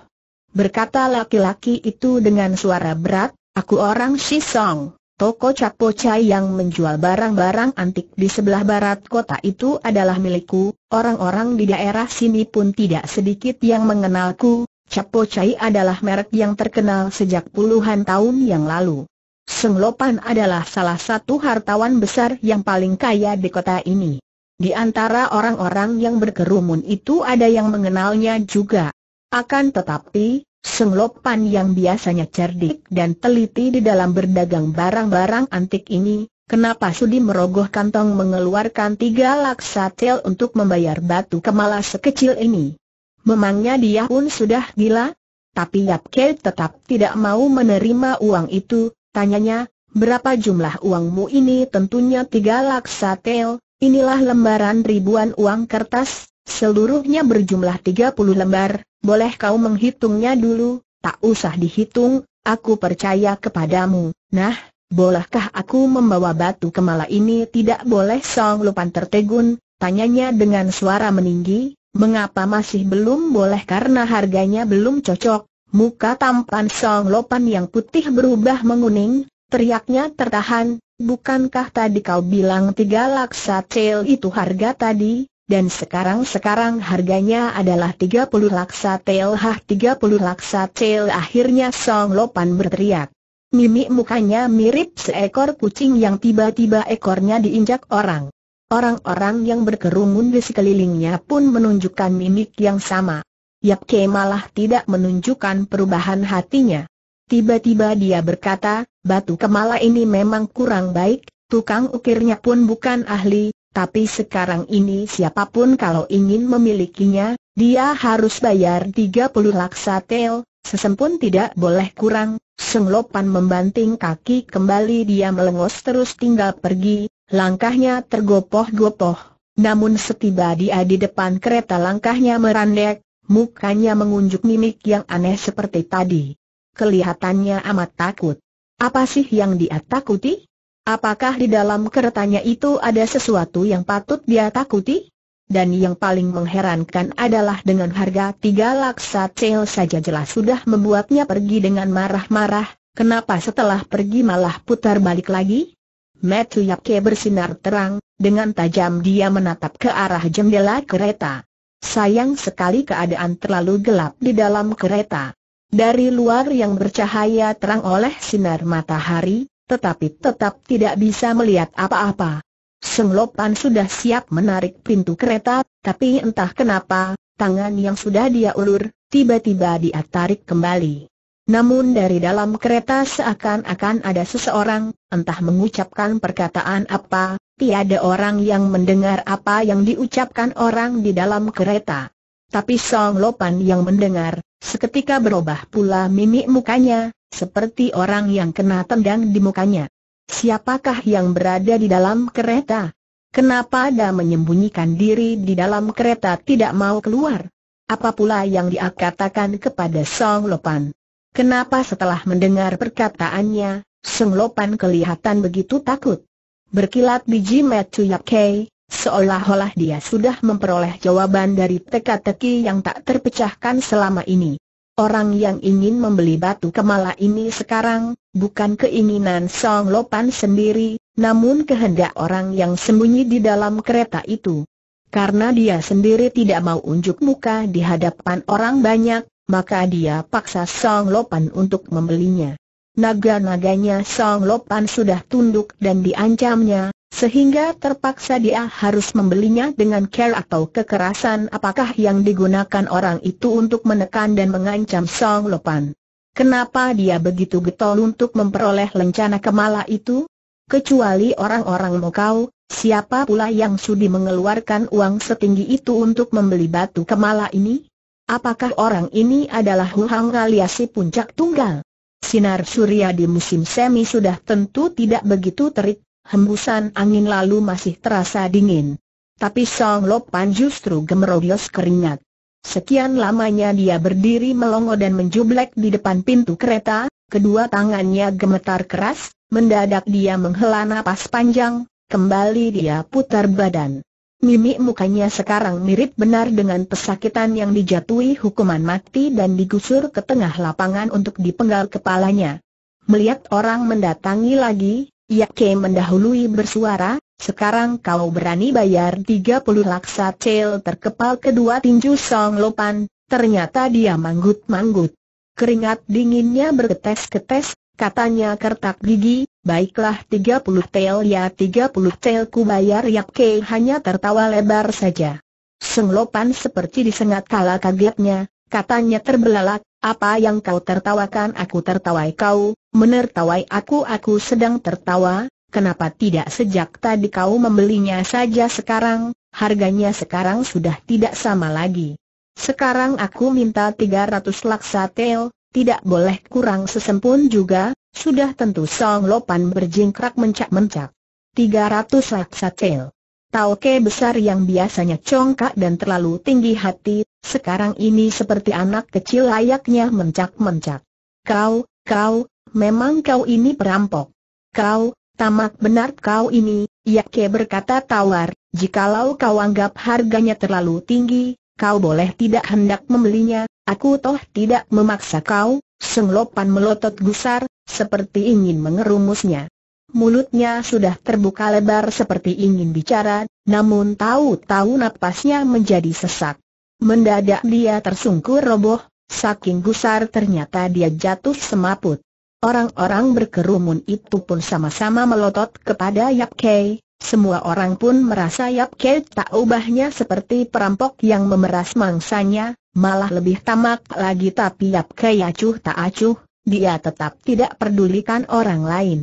Berkata laki-laki itu dengan suara berat, aku orang Shisong. Toko Capoca yang menjual barang-barang antik di sebelah barat kota itu adalah milikku, orang-orang di daerah sini pun tidak sedikit yang mengenalku, Capocai adalah merek yang terkenal sejak puluhan tahun yang lalu. Seng adalah salah satu hartawan besar yang paling kaya di kota ini. Di antara orang-orang yang berkerumun itu ada yang mengenalnya juga. Akan tetapi, Lopan yang biasanya cerdik dan teliti di dalam berdagang barang-barang antik ini, kenapa sudi merogoh kantong mengeluarkan tiga laksa tel untuk membayar batu kemala sekecil ini? Memangnya dia pun sudah gila? Tapi Yap Ke tetap tidak mau menerima uang itu, tanyanya, berapa jumlah uangmu ini tentunya tiga laksa tel, inilah lembaran ribuan uang kertas, seluruhnya berjumlah 30 lembar, boleh kau menghitungnya dulu, tak usah dihitung, aku percaya kepadamu. Nah, bolehkah aku membawa batu kemala ini tidak boleh Song Lupan tertegun, tanyanya dengan suara meninggi, mengapa masih belum boleh karena harganya belum cocok. Muka tampan Song Lopan yang putih berubah menguning, teriaknya tertahan, bukankah tadi kau bilang tiga laksa cel itu harga tadi? dan sekarang-sekarang harganya adalah 30 laksa TLH 30 laksa TL akhirnya Song Lopan berteriak. Mimik mukanya mirip seekor kucing yang tiba-tiba ekornya diinjak orang. Orang-orang yang berkerumun di sekelilingnya pun menunjukkan mimik yang sama. Yap Ke malah tidak menunjukkan perubahan hatinya. Tiba-tiba dia berkata, batu kemala ini memang kurang baik, tukang ukirnya pun bukan ahli, tapi sekarang ini siapapun kalau ingin memilikinya, dia harus bayar 30 laksa tel, sesempun tidak boleh kurang. Seng Lopan membanting kaki kembali dia melengos terus tinggal pergi, langkahnya tergopoh-gopoh. Namun setiba dia di depan kereta langkahnya merandek, mukanya mengunjuk mimik yang aneh seperti tadi. Kelihatannya amat takut. Apa sih yang dia takuti? Apakah di dalam keretanya itu ada sesuatu yang patut dia takuti? Dan yang paling mengherankan adalah dengan harga tiga laksa cel saja jelas sudah membuatnya pergi dengan marah-marah, kenapa setelah pergi malah putar balik lagi? Matthew Yapke bersinar terang, dengan tajam dia menatap ke arah jendela kereta. Sayang sekali keadaan terlalu gelap di dalam kereta. Dari luar yang bercahaya terang oleh sinar matahari, tetapi tetap tidak bisa melihat apa-apa. Senglopan sudah siap menarik pintu kereta, tapi entah kenapa, tangan yang sudah dia ulur, tiba-tiba dia tarik kembali. Namun dari dalam kereta seakan-akan ada seseorang, entah mengucapkan perkataan apa, tiada orang yang mendengar apa yang diucapkan orang di dalam kereta. Tapi Song Lopan yang mendengar, seketika berubah pula mimik mukanya, seperti orang yang kena tendang di mukanya. Siapakah yang berada di dalam kereta? Kenapa ada menyembunyikan diri di dalam kereta tidak mau keluar? Apa pula yang dia katakan kepada Song Lopan? Kenapa setelah mendengar perkataannya, Song Lopan kelihatan begitu takut? Berkilat biji Matthew Yap Kei, seolah-olah dia sudah memperoleh jawaban dari teka-teki yang tak terpecahkan selama ini. Orang yang ingin membeli batu kemala ini sekarang, bukan keinginan Song Lopan sendiri, namun kehendak orang yang sembunyi di dalam kereta itu. Karena dia sendiri tidak mau unjuk muka di hadapan orang banyak, maka dia paksa Song Lopan untuk membelinya. Naga-naganya Song Lopan sudah tunduk dan diancamnya, sehingga terpaksa dia harus membelinya dengan care atau kekerasan apakah yang digunakan orang itu untuk menekan dan mengancam Song Lopan. Kenapa dia begitu getol untuk memperoleh lencana kemala itu? Kecuali orang-orang Mokau, siapa pula yang sudi mengeluarkan uang setinggi itu untuk membeli batu kemala ini? Apakah orang ini adalah Huhang aliasi puncak tunggal? Sinar surya di musim semi sudah tentu tidak begitu terik hembusan angin lalu masih terasa dingin. Tapi Song Lopan justru gemerodios keringat. Sekian lamanya dia berdiri melongo dan menjublek di depan pintu kereta, kedua tangannya gemetar keras, mendadak dia menghela napas panjang, kembali dia putar badan. Mimik mukanya sekarang mirip benar dengan pesakitan yang dijatuhi hukuman mati dan digusur ke tengah lapangan untuk dipenggal kepalanya. Melihat orang mendatangi lagi, Yake mendahului bersuara, sekarang kau berani bayar 30 laksa cel terkepal kedua tinju Song Lopan, ternyata dia manggut-manggut. Keringat dinginnya bergetes-getes, katanya kertak gigi, baiklah 30 tel ya 30 tel ku bayar Yake hanya tertawa lebar saja. Song Lopan seperti disengat kala kagetnya, Katanya terbelalak, apa yang kau tertawakan aku tertawai kau, menertawai aku aku sedang tertawa, kenapa tidak sejak tadi kau membelinya saja sekarang, harganya sekarang sudah tidak sama lagi. Sekarang aku minta 300 laksa tel, tidak boleh kurang sesempun juga, sudah tentu Song Lopan berjingkrak mencak-mencak. 300 laksa tel. Tauke besar yang biasanya congkak dan terlalu tinggi hati, sekarang ini seperti anak kecil layaknya mencak-mencak. Kau, kau, memang kau ini perampok. Kau, tamak benar kau ini, Yake berkata tawar, jikalau kau anggap harganya terlalu tinggi, kau boleh tidak hendak membelinya, aku toh tidak memaksa kau, senglopan melotot gusar, seperti ingin mengerumusnya. Mulutnya sudah terbuka lebar seperti ingin bicara, namun tahu-tahu napasnya menjadi sesak. Mendadak dia tersungkur roboh, saking gusar ternyata dia jatuh semaput. Orang-orang berkerumun itu pun sama-sama melotot kepada Yap Kei. Semua orang pun merasa Yap Kei tak ubahnya seperti perampok yang memeras mangsanya, malah lebih tamak lagi tapi Yap Kei acuh tak acuh, dia tetap tidak pedulikan orang lain.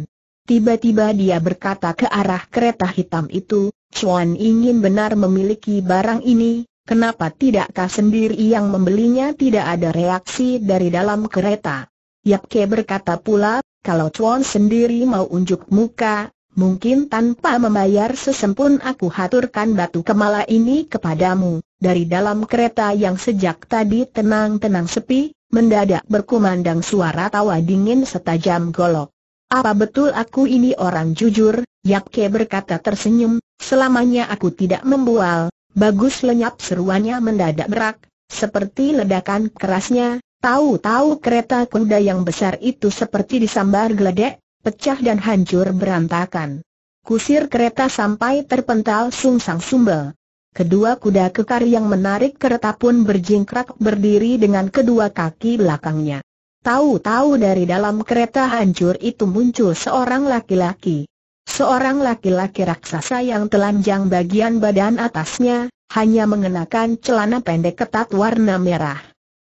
Tiba-tiba dia berkata ke arah kereta hitam itu, Chuan ingin benar memiliki barang ini, Kenapa tidakkah sendiri yang membelinya tidak ada reaksi dari dalam kereta? Yap Ke berkata pula, kalau Chuan sendiri mau unjuk muka, mungkin tanpa membayar sesempun aku haturkan batu kemala ini kepadamu. Dari dalam kereta yang sejak tadi tenang-tenang sepi, mendadak berkumandang suara tawa dingin setajam golok. Apa betul aku ini orang jujur? Yap Ke berkata tersenyum, selamanya aku tidak membual, Bagus lenyap seruannya mendadak berak, seperti ledakan kerasnya, tahu-tahu kereta kuda yang besar itu seperti disambar geledek, pecah dan hancur berantakan. Kusir kereta sampai terpental sungsang sumbel. Kedua kuda kekar yang menarik kereta pun berjingkrak berdiri dengan kedua kaki belakangnya. Tahu-tahu dari dalam kereta hancur itu muncul seorang laki-laki. Seorang laki-laki raksasa yang telanjang bagian badan atasnya, hanya mengenakan celana pendek ketat warna merah.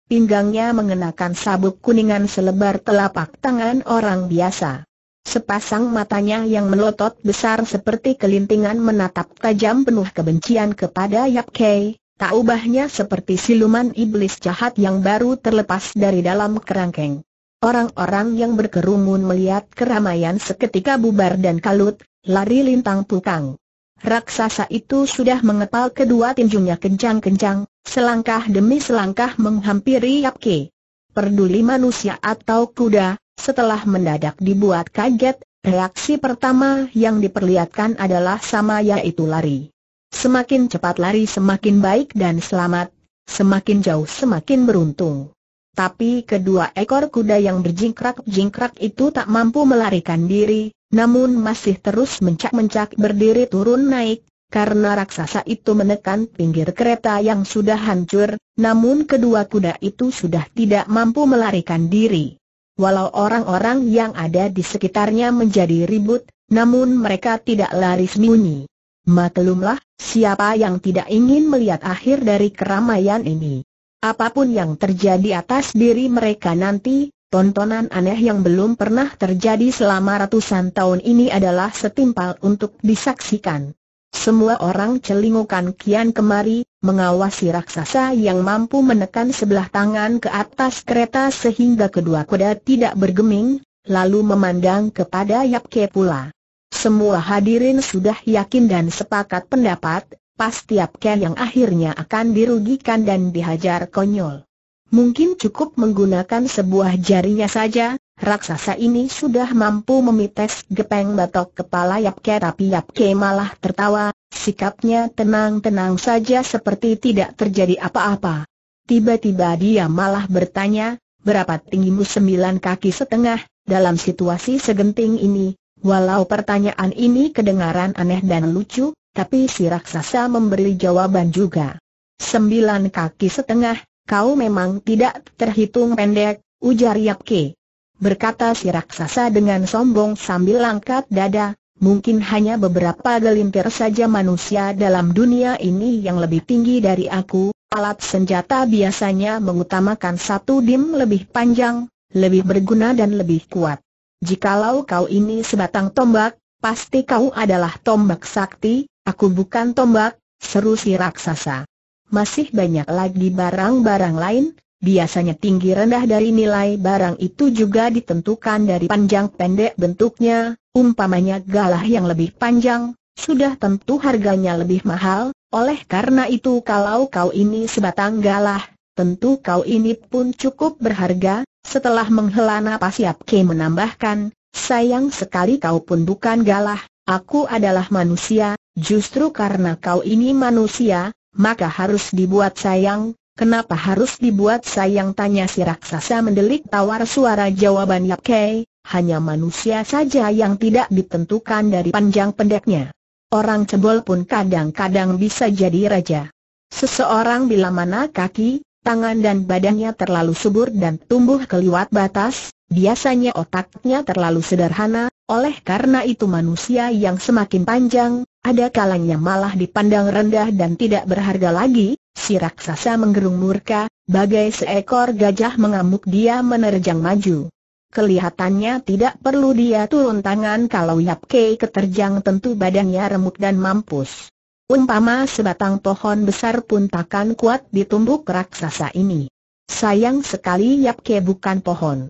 Pinggangnya mengenakan sabuk kuningan selebar telapak tangan orang biasa. Sepasang matanya yang melotot besar seperti kelintingan menatap tajam penuh kebencian kepada Yap Kei, tak ubahnya seperti siluman iblis jahat yang baru terlepas dari dalam kerangkeng. Orang-orang yang berkerumun melihat keramaian seketika bubar dan kalut, lari lintang pukang. Raksasa itu sudah mengepal kedua tinjunya kencang-kencang, selangkah demi selangkah menghampiri Yapke. Perduli manusia atau kuda, setelah mendadak dibuat kaget, reaksi pertama yang diperlihatkan adalah sama yaitu lari. Semakin cepat lari semakin baik dan selamat, semakin jauh semakin beruntung tapi kedua ekor kuda yang berjingkrak-jingkrak itu tak mampu melarikan diri, namun masih terus mencak-mencak berdiri turun naik, karena raksasa itu menekan pinggir kereta yang sudah hancur, namun kedua kuda itu sudah tidak mampu melarikan diri. Walau orang-orang yang ada di sekitarnya menjadi ribut, namun mereka tidak lari sembunyi. Maklumlah, siapa yang tidak ingin melihat akhir dari keramaian ini. Apapun yang terjadi atas diri mereka nanti, tontonan aneh yang belum pernah terjadi selama ratusan tahun ini adalah setimpal untuk disaksikan. Semua orang celingukan kian kemari, mengawasi raksasa yang mampu menekan sebelah tangan ke atas kereta sehingga kedua kuda tidak bergeming, lalu memandang kepada Yap pula. Semua hadirin sudah yakin dan sepakat pendapat, pas tiap yang akhirnya akan dirugikan dan dihajar konyol. Mungkin cukup menggunakan sebuah jarinya saja, raksasa ini sudah mampu memites gepeng batok kepala Ke tapi Ke malah tertawa, sikapnya tenang-tenang saja seperti tidak terjadi apa-apa. Tiba-tiba dia malah bertanya, berapa tinggimu sembilan kaki setengah, dalam situasi segenting ini, walau pertanyaan ini kedengaran aneh dan lucu, tapi si raksasa memberi jawaban juga. Sembilan kaki setengah, kau memang tidak terhitung pendek, ujar Yap Ke. Berkata si raksasa dengan sombong sambil angkat dada, mungkin hanya beberapa gelintir saja manusia dalam dunia ini yang lebih tinggi dari aku, alat senjata biasanya mengutamakan satu dim lebih panjang, lebih berguna dan lebih kuat. Jikalau kau ini sebatang tombak, pasti kau adalah tombak sakti, Aku bukan tombak, seru si raksasa. Masih banyak lagi barang-barang lain, biasanya tinggi rendah dari nilai barang itu juga ditentukan dari panjang pendek bentuknya, umpamanya galah yang lebih panjang, sudah tentu harganya lebih mahal, oleh karena itu kalau kau ini sebatang galah, tentu kau ini pun cukup berharga, setelah menghela napas Yap Ke menambahkan, sayang sekali kau pun bukan galah, aku adalah manusia, Justru karena kau ini manusia, maka harus dibuat sayang, kenapa harus dibuat sayang tanya si raksasa mendelik tawar suara jawaban Yap Kei, hanya manusia saja yang tidak ditentukan dari panjang pendeknya. Orang cebol pun kadang-kadang bisa jadi raja. Seseorang bila mana kaki, tangan dan badannya terlalu subur dan tumbuh keliwat batas, biasanya otaknya terlalu sederhana, oleh karena itu manusia yang semakin panjang, ada kalanya malah dipandang rendah dan tidak berharga lagi, si raksasa menggerung murka, bagai seekor gajah mengamuk dia menerjang maju. Kelihatannya tidak perlu dia turun tangan kalau Yap Kei keterjang tentu badannya remuk dan mampus. Umpama sebatang pohon besar pun takkan kuat ditumbuk raksasa ini. Sayang sekali Yap Kei bukan pohon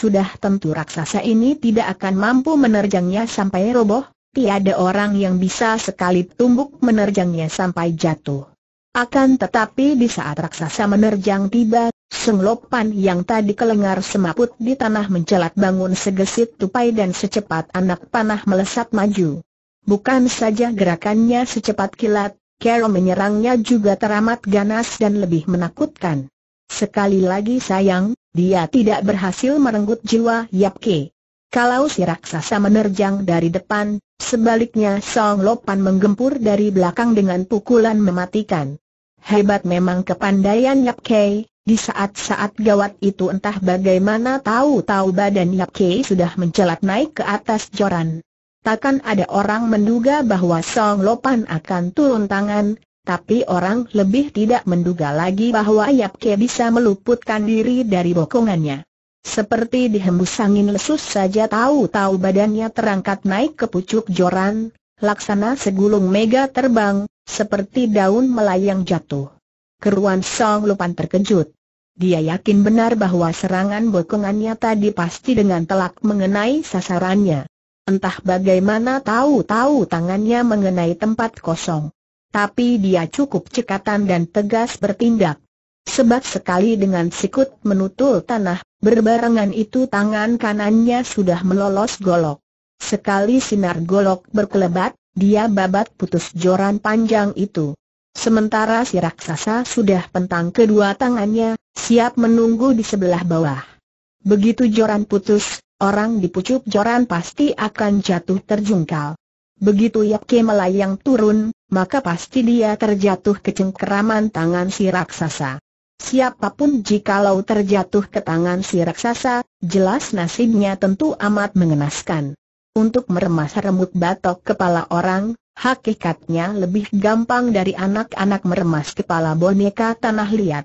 sudah tentu raksasa ini tidak akan mampu menerjangnya sampai roboh, tiada orang yang bisa sekali tumbuk menerjangnya sampai jatuh. Akan tetapi di saat raksasa menerjang tiba, senglopan yang tadi kelengar semaput di tanah mencelat bangun segesit tupai dan secepat anak panah melesat maju. Bukan saja gerakannya secepat kilat, Carol menyerangnya juga teramat ganas dan lebih menakutkan. Sekali lagi sayang, dia tidak berhasil merenggut jiwa Yap Ke. Kalau si raksasa menerjang dari depan, sebaliknya Song Lopan menggempur dari belakang dengan pukulan mematikan. Hebat memang kepandaian Yap Ke, di saat-saat gawat itu entah bagaimana tahu-tahu badan Yap Ke sudah mencelat naik ke atas joran. Takkan ada orang menduga bahwa Song Lopan akan turun tangan, tapi orang lebih tidak menduga lagi bahwa Yap Ke bisa meluputkan diri dari bokongannya. Seperti dihembus angin lesus saja tahu-tahu badannya terangkat naik ke pucuk joran, laksana segulung mega terbang, seperti daun melayang jatuh. Keruan Song Lupan terkejut. Dia yakin benar bahwa serangan bokongannya tadi pasti dengan telak mengenai sasarannya. Entah bagaimana tahu-tahu tangannya mengenai tempat kosong tapi dia cukup cekatan dan tegas bertindak. Sebab sekali dengan sikut menutul tanah, berbarengan itu tangan kanannya sudah melolos golok. Sekali sinar golok berkelebat, dia babat putus joran panjang itu. Sementara si raksasa sudah pentang kedua tangannya, siap menunggu di sebelah bawah. Begitu joran putus, orang dipucuk joran pasti akan jatuh terjungkal. Begitu Yapke melayang turun, maka pasti dia terjatuh ke cengkeraman tangan si raksasa. Siapapun jikalau terjatuh ke tangan si raksasa, jelas nasibnya tentu amat mengenaskan. Untuk meremas remuk batok kepala orang, hakikatnya lebih gampang dari anak-anak meremas kepala boneka tanah liat.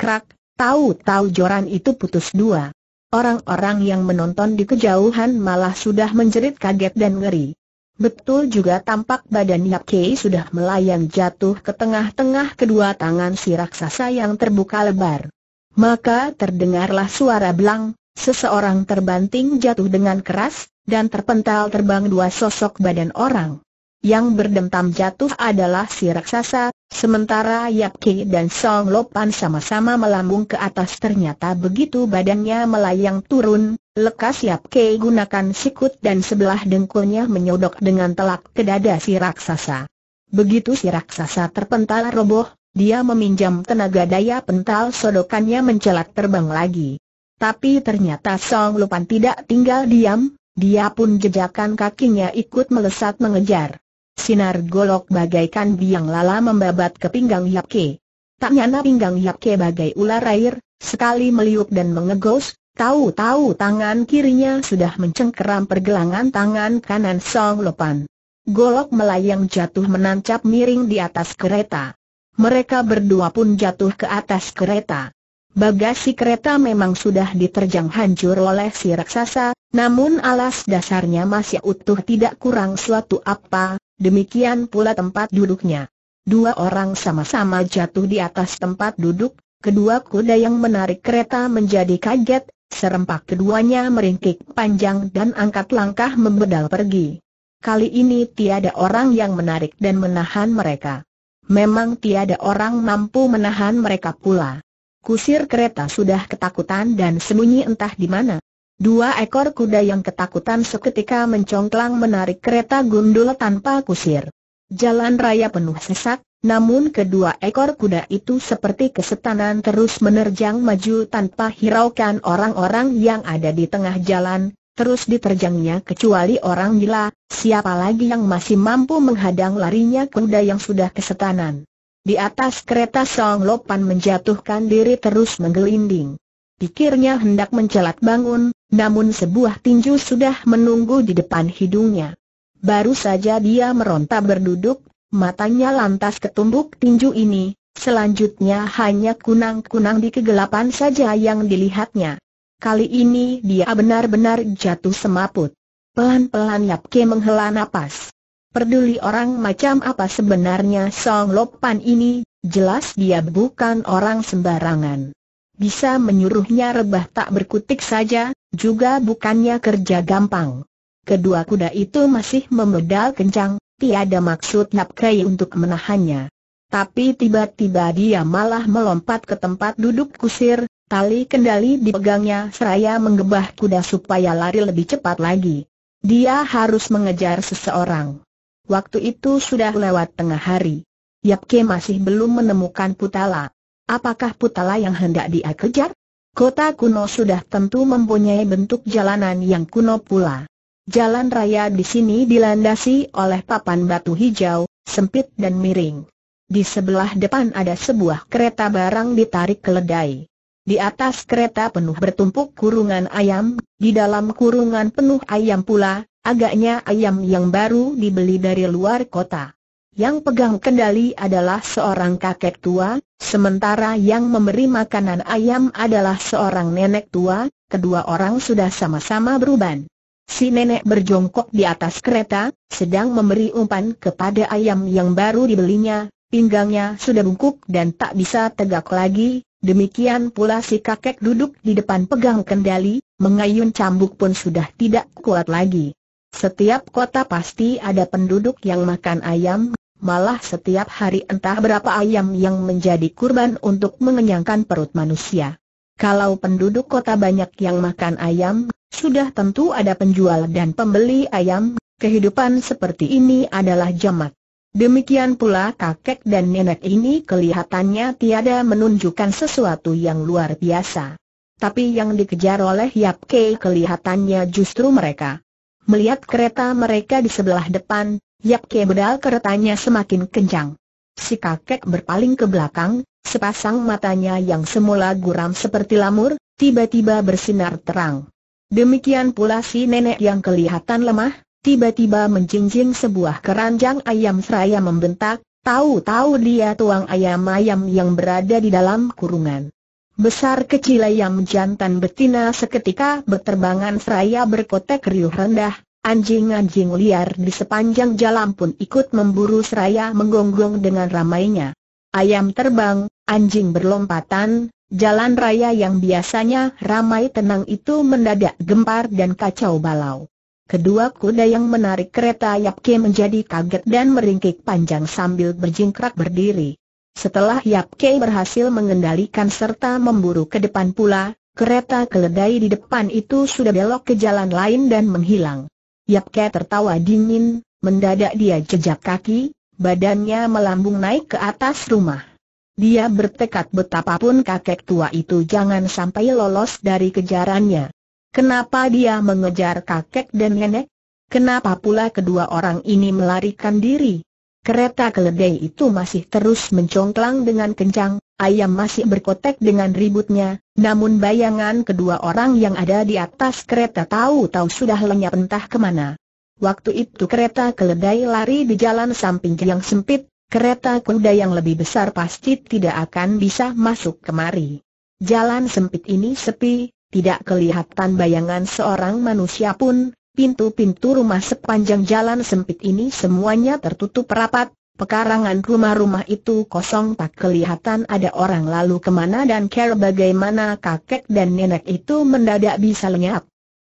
Krak, tahu-tahu joran itu putus dua. Orang-orang yang menonton di kejauhan malah sudah menjerit kaget dan ngeri. Betul juga tampak badan Yap Kei sudah melayang jatuh ke tengah-tengah kedua tangan si raksasa yang terbuka lebar. Maka terdengarlah suara belang, seseorang terbanting jatuh dengan keras, dan terpental terbang dua sosok badan orang. Yang berdentam jatuh adalah si raksasa, sementara Yap Ki dan Song Lopan sama-sama melambung ke atas ternyata begitu badannya melayang turun, lekas Yap Ki gunakan sikut dan sebelah dengkulnya menyodok dengan telak ke dada si raksasa. Begitu si raksasa terpental roboh, dia meminjam tenaga daya pental sodokannya mencelat terbang lagi. Tapi ternyata Song Lopan tidak tinggal diam, dia pun jejakan kakinya ikut melesat mengejar. Sinar golok bagaikan biang lala membabat ke pinggang Yap Ke. Tak nyana pinggang Yap Ke bagai ular air, sekali meliuk dan mengegos, tahu-tahu tangan kirinya sudah mencengkeram pergelangan tangan kanan Song Lopan. Golok melayang jatuh menancap miring di atas kereta. Mereka berdua pun jatuh ke atas kereta. Bagasi kereta memang sudah diterjang hancur oleh si raksasa, namun alas dasarnya masih utuh tidak kurang suatu apa, demikian pula tempat duduknya. Dua orang sama-sama jatuh di atas tempat duduk, kedua kuda yang menarik kereta menjadi kaget, serempak keduanya meringkik panjang dan angkat langkah membedal pergi. Kali ini tiada orang yang menarik dan menahan mereka. Memang tiada orang mampu menahan mereka pula. Kusir kereta sudah ketakutan dan sembunyi entah di mana. Dua ekor kuda yang ketakutan seketika mencongklang menarik kereta gundul tanpa kusir. Jalan raya penuh sesak, namun kedua ekor kuda itu seperti kesetanan terus menerjang maju tanpa hiraukan orang-orang yang ada di tengah jalan, terus diterjangnya kecuali orang gila, siapa lagi yang masih mampu menghadang larinya kuda yang sudah kesetanan. Di atas kereta Song Lopan menjatuhkan diri terus menggelinding. Pikirnya hendak mencelat bangun, namun sebuah tinju sudah menunggu di depan hidungnya. Baru saja dia meronta berduduk, matanya lantas ketumbuk tinju ini, selanjutnya hanya kunang-kunang di kegelapan saja yang dilihatnya. Kali ini dia benar-benar jatuh semaput. Pelan-pelan Yapke menghela napas. Peduli orang macam apa sebenarnya Song Lopan ini, jelas dia bukan orang sembarangan. Bisa menyuruhnya rebah tak berkutik saja, juga bukannya kerja gampang. Kedua kuda itu masih memedal kencang, tiada maksud Nap Kai untuk menahannya. Tapi tiba-tiba dia malah melompat ke tempat duduk kusir, tali kendali dipegangnya seraya menggebah kuda supaya lari lebih cepat lagi. Dia harus mengejar seseorang. Waktu itu sudah lewat tengah hari. Yapke masih belum menemukan Putala. Apakah Putala yang hendak dia kejar? Kota kuno sudah tentu mempunyai bentuk jalanan yang kuno pula. Jalan raya di sini dilandasi oleh papan batu hijau, sempit dan miring. Di sebelah depan ada sebuah kereta barang ditarik keledai. Di atas kereta penuh bertumpuk kurungan ayam, di dalam kurungan penuh ayam pula, agaknya ayam yang baru dibeli dari luar kota. Yang pegang kendali adalah seorang kakek tua, sementara yang memberi makanan ayam adalah seorang nenek tua, kedua orang sudah sama-sama beruban. Si nenek berjongkok di atas kereta, sedang memberi umpan kepada ayam yang baru dibelinya, pinggangnya sudah bungkuk dan tak bisa tegak lagi, Demikian pula si kakek duduk di depan pegang kendali, mengayun cambuk pun sudah tidak kuat lagi. Setiap kota pasti ada penduduk yang makan ayam, malah setiap hari entah berapa ayam yang menjadi kurban untuk mengenyangkan perut manusia. Kalau penduduk kota banyak yang makan ayam, sudah tentu ada penjual dan pembeli ayam, kehidupan seperti ini adalah jamak. Demikian pula kakek dan nenek ini kelihatannya tiada menunjukkan sesuatu yang luar biasa. Tapi yang dikejar oleh Yap Ke kelihatannya justru mereka. Melihat kereta mereka di sebelah depan, Yap Ke bedal keretanya semakin kencang. Si kakek berpaling ke belakang, sepasang matanya yang semula guram seperti lamur, tiba-tiba bersinar terang. Demikian pula si nenek yang kelihatan lemah, tiba-tiba menjinjing sebuah keranjang ayam seraya membentak, tahu-tahu dia tuang ayam-ayam yang berada di dalam kurungan. Besar kecil ayam jantan betina seketika berterbangan seraya berkotek riuh rendah, anjing-anjing liar di sepanjang jalan pun ikut memburu seraya menggonggong dengan ramainya. Ayam terbang, anjing berlompatan, jalan raya yang biasanya ramai tenang itu mendadak gempar dan kacau balau. Kedua kuda yang menarik kereta Yap Yapke menjadi kaget dan meringkik panjang sambil berjingkrak berdiri. Setelah Yap Yapke berhasil mengendalikan serta memburu ke depan pula, kereta keledai di depan itu sudah belok ke jalan lain dan menghilang. Yap Yapke tertawa dingin, mendadak dia jejak kaki, badannya melambung naik ke atas rumah. Dia bertekad betapapun kakek tua itu jangan sampai lolos dari kejarannya. Kenapa dia mengejar kakek dan nenek? Kenapa pula kedua orang ini melarikan diri? Kereta keledai itu masih terus mencongklang dengan kencang, ayam masih berkotek dengan ributnya, namun bayangan kedua orang yang ada di atas kereta tahu-tahu sudah lenyap entah kemana. Waktu itu kereta keledai lari di jalan samping yang sempit, kereta kuda yang lebih besar pasti tidak akan bisa masuk kemari. Jalan sempit ini sepi, tidak kelihatan bayangan seorang manusia pun, pintu-pintu rumah sepanjang jalan sempit ini semuanya tertutup rapat, pekarangan rumah-rumah itu kosong tak kelihatan ada orang lalu kemana dan care bagaimana kakek dan nenek itu mendadak bisa lenyap.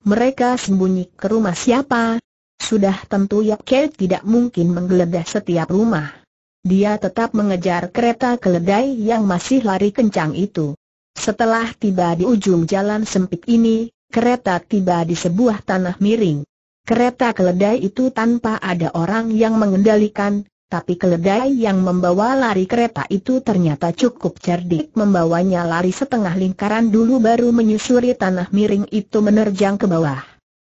Mereka sembunyi ke rumah siapa? Sudah tentu Yap Care tidak mungkin menggeledah setiap rumah. Dia tetap mengejar kereta keledai yang masih lari kencang itu. Setelah tiba di ujung jalan sempit ini, kereta tiba di sebuah tanah miring. Kereta keledai itu tanpa ada orang yang mengendalikan, tapi keledai yang membawa lari kereta itu ternyata cukup cerdik membawanya lari setengah lingkaran dulu baru menyusuri tanah miring itu menerjang ke bawah.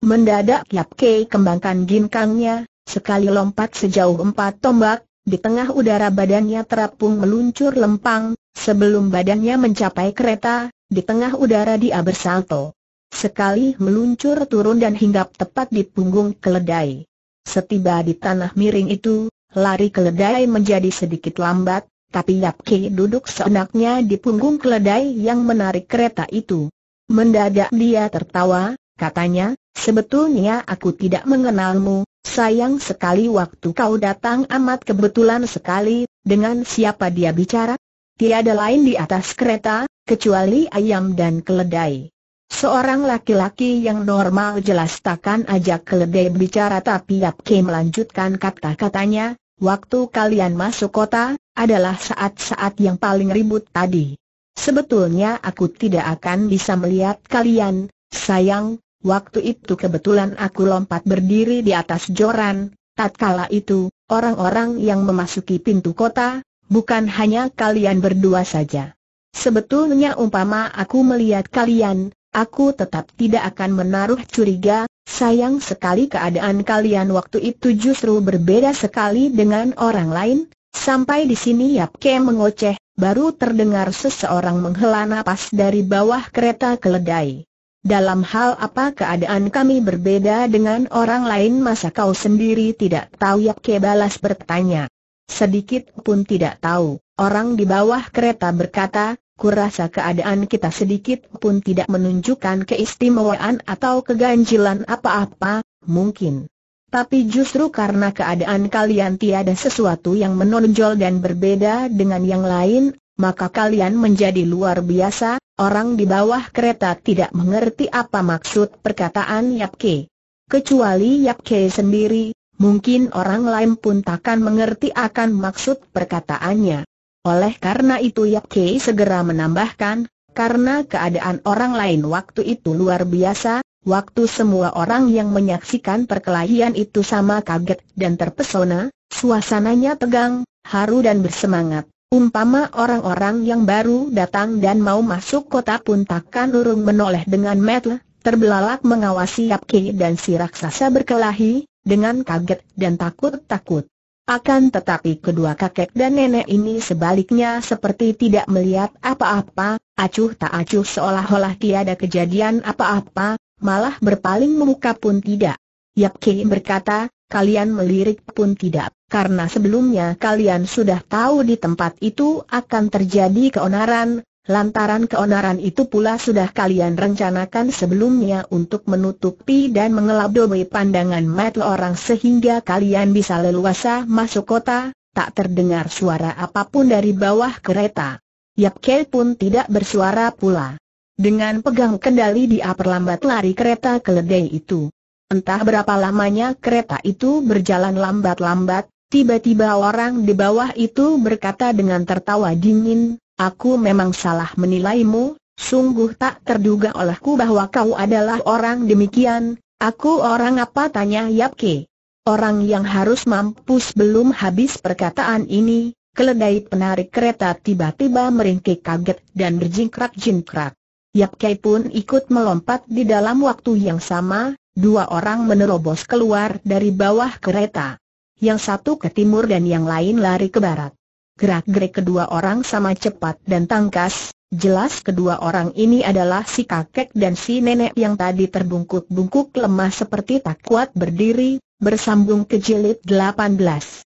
Mendadak Yap Kei kembangkan ginkangnya, sekali lompat sejauh empat tombak, di tengah udara badannya terapung meluncur lempang, Sebelum badannya mencapai kereta, di tengah udara dia bersalto. Sekali meluncur turun dan hinggap tepat di punggung keledai. Setiba di tanah miring itu, lari keledai menjadi sedikit lambat, tapi Yap Ki duduk seenaknya di punggung keledai yang menarik kereta itu. Mendadak dia tertawa, katanya, sebetulnya aku tidak mengenalmu, Sayang sekali waktu kau datang amat kebetulan sekali, dengan siapa dia bicara? Tiada lain di atas kereta, kecuali ayam dan keledai. Seorang laki-laki yang normal jelas takkan ajak keledai bicara tapi Yap Ke melanjutkan kata-katanya, waktu kalian masuk kota, adalah saat-saat yang paling ribut tadi. Sebetulnya aku tidak akan bisa melihat kalian, sayang, waktu itu kebetulan aku lompat berdiri di atas joran, tatkala itu, orang-orang yang memasuki pintu kota, Bukan hanya kalian berdua saja. Sebetulnya umpama aku melihat kalian, aku tetap tidak akan menaruh curiga, sayang sekali keadaan kalian waktu itu justru berbeda sekali dengan orang lain, sampai di sini Yap Ke mengoceh, baru terdengar seseorang menghela napas dari bawah kereta keledai. Dalam hal apa keadaan kami berbeda dengan orang lain masa kau sendiri tidak tahu Yap Ke balas bertanya. Sedikit pun tidak tahu, orang di bawah kereta berkata, kurasa keadaan kita sedikit pun tidak menunjukkan keistimewaan atau keganjilan apa-apa, mungkin. Tapi justru karena keadaan kalian tiada sesuatu yang menonjol dan berbeda dengan yang lain, maka kalian menjadi luar biasa, orang di bawah kereta tidak mengerti apa maksud perkataan Yap Ke. Kecuali Yap Ke sendiri, mungkin orang lain pun takkan mengerti akan maksud perkataannya. Oleh karena itu Yap Kei segera menambahkan, karena keadaan orang lain waktu itu luar biasa, waktu semua orang yang menyaksikan perkelahian itu sama kaget dan terpesona, suasananya tegang, haru dan bersemangat. Umpama orang-orang yang baru datang dan mau masuk kota pun takkan urung menoleh dengan metel, terbelalak mengawasi Yap Ki dan si raksasa berkelahi, dengan kaget dan takut-takut. Akan tetapi kedua kakek dan nenek ini sebaliknya seperti tidak melihat apa-apa, acuh tak acuh seolah-olah tiada kejadian apa-apa, malah berpaling muka pun tidak. Yap Kei berkata, kalian melirik pun tidak, karena sebelumnya kalian sudah tahu di tempat itu akan terjadi keonaran, Lantaran keonaran itu pula sudah kalian rencanakan sebelumnya untuk menutupi dan mengelabui pandangan mata orang sehingga kalian bisa leluasa masuk kota, tak terdengar suara apapun dari bawah kereta. Yap Kei pun tidak bersuara pula. Dengan pegang kendali dia perlambat lari kereta keledai itu. Entah berapa lamanya kereta itu berjalan lambat-lambat, tiba-tiba orang di bawah itu berkata dengan tertawa dingin, Aku memang salah menilaimu, sungguh tak terduga olehku bahwa kau adalah orang demikian, aku orang apa tanya Yap Ke. Orang yang harus mampus belum habis perkataan ini, keledai penarik kereta tiba-tiba meringkik kaget dan berjingkrak-jingkrak. Yap Ke pun ikut melompat di dalam waktu yang sama, dua orang menerobos keluar dari bawah kereta. Yang satu ke timur dan yang lain lari ke barat. Gerak-gerik kedua orang sama cepat dan tangkas, jelas kedua orang ini adalah si kakek dan si nenek yang tadi terbungkuk-bungkuk lemah seperti tak kuat berdiri, bersambung ke jilid 18.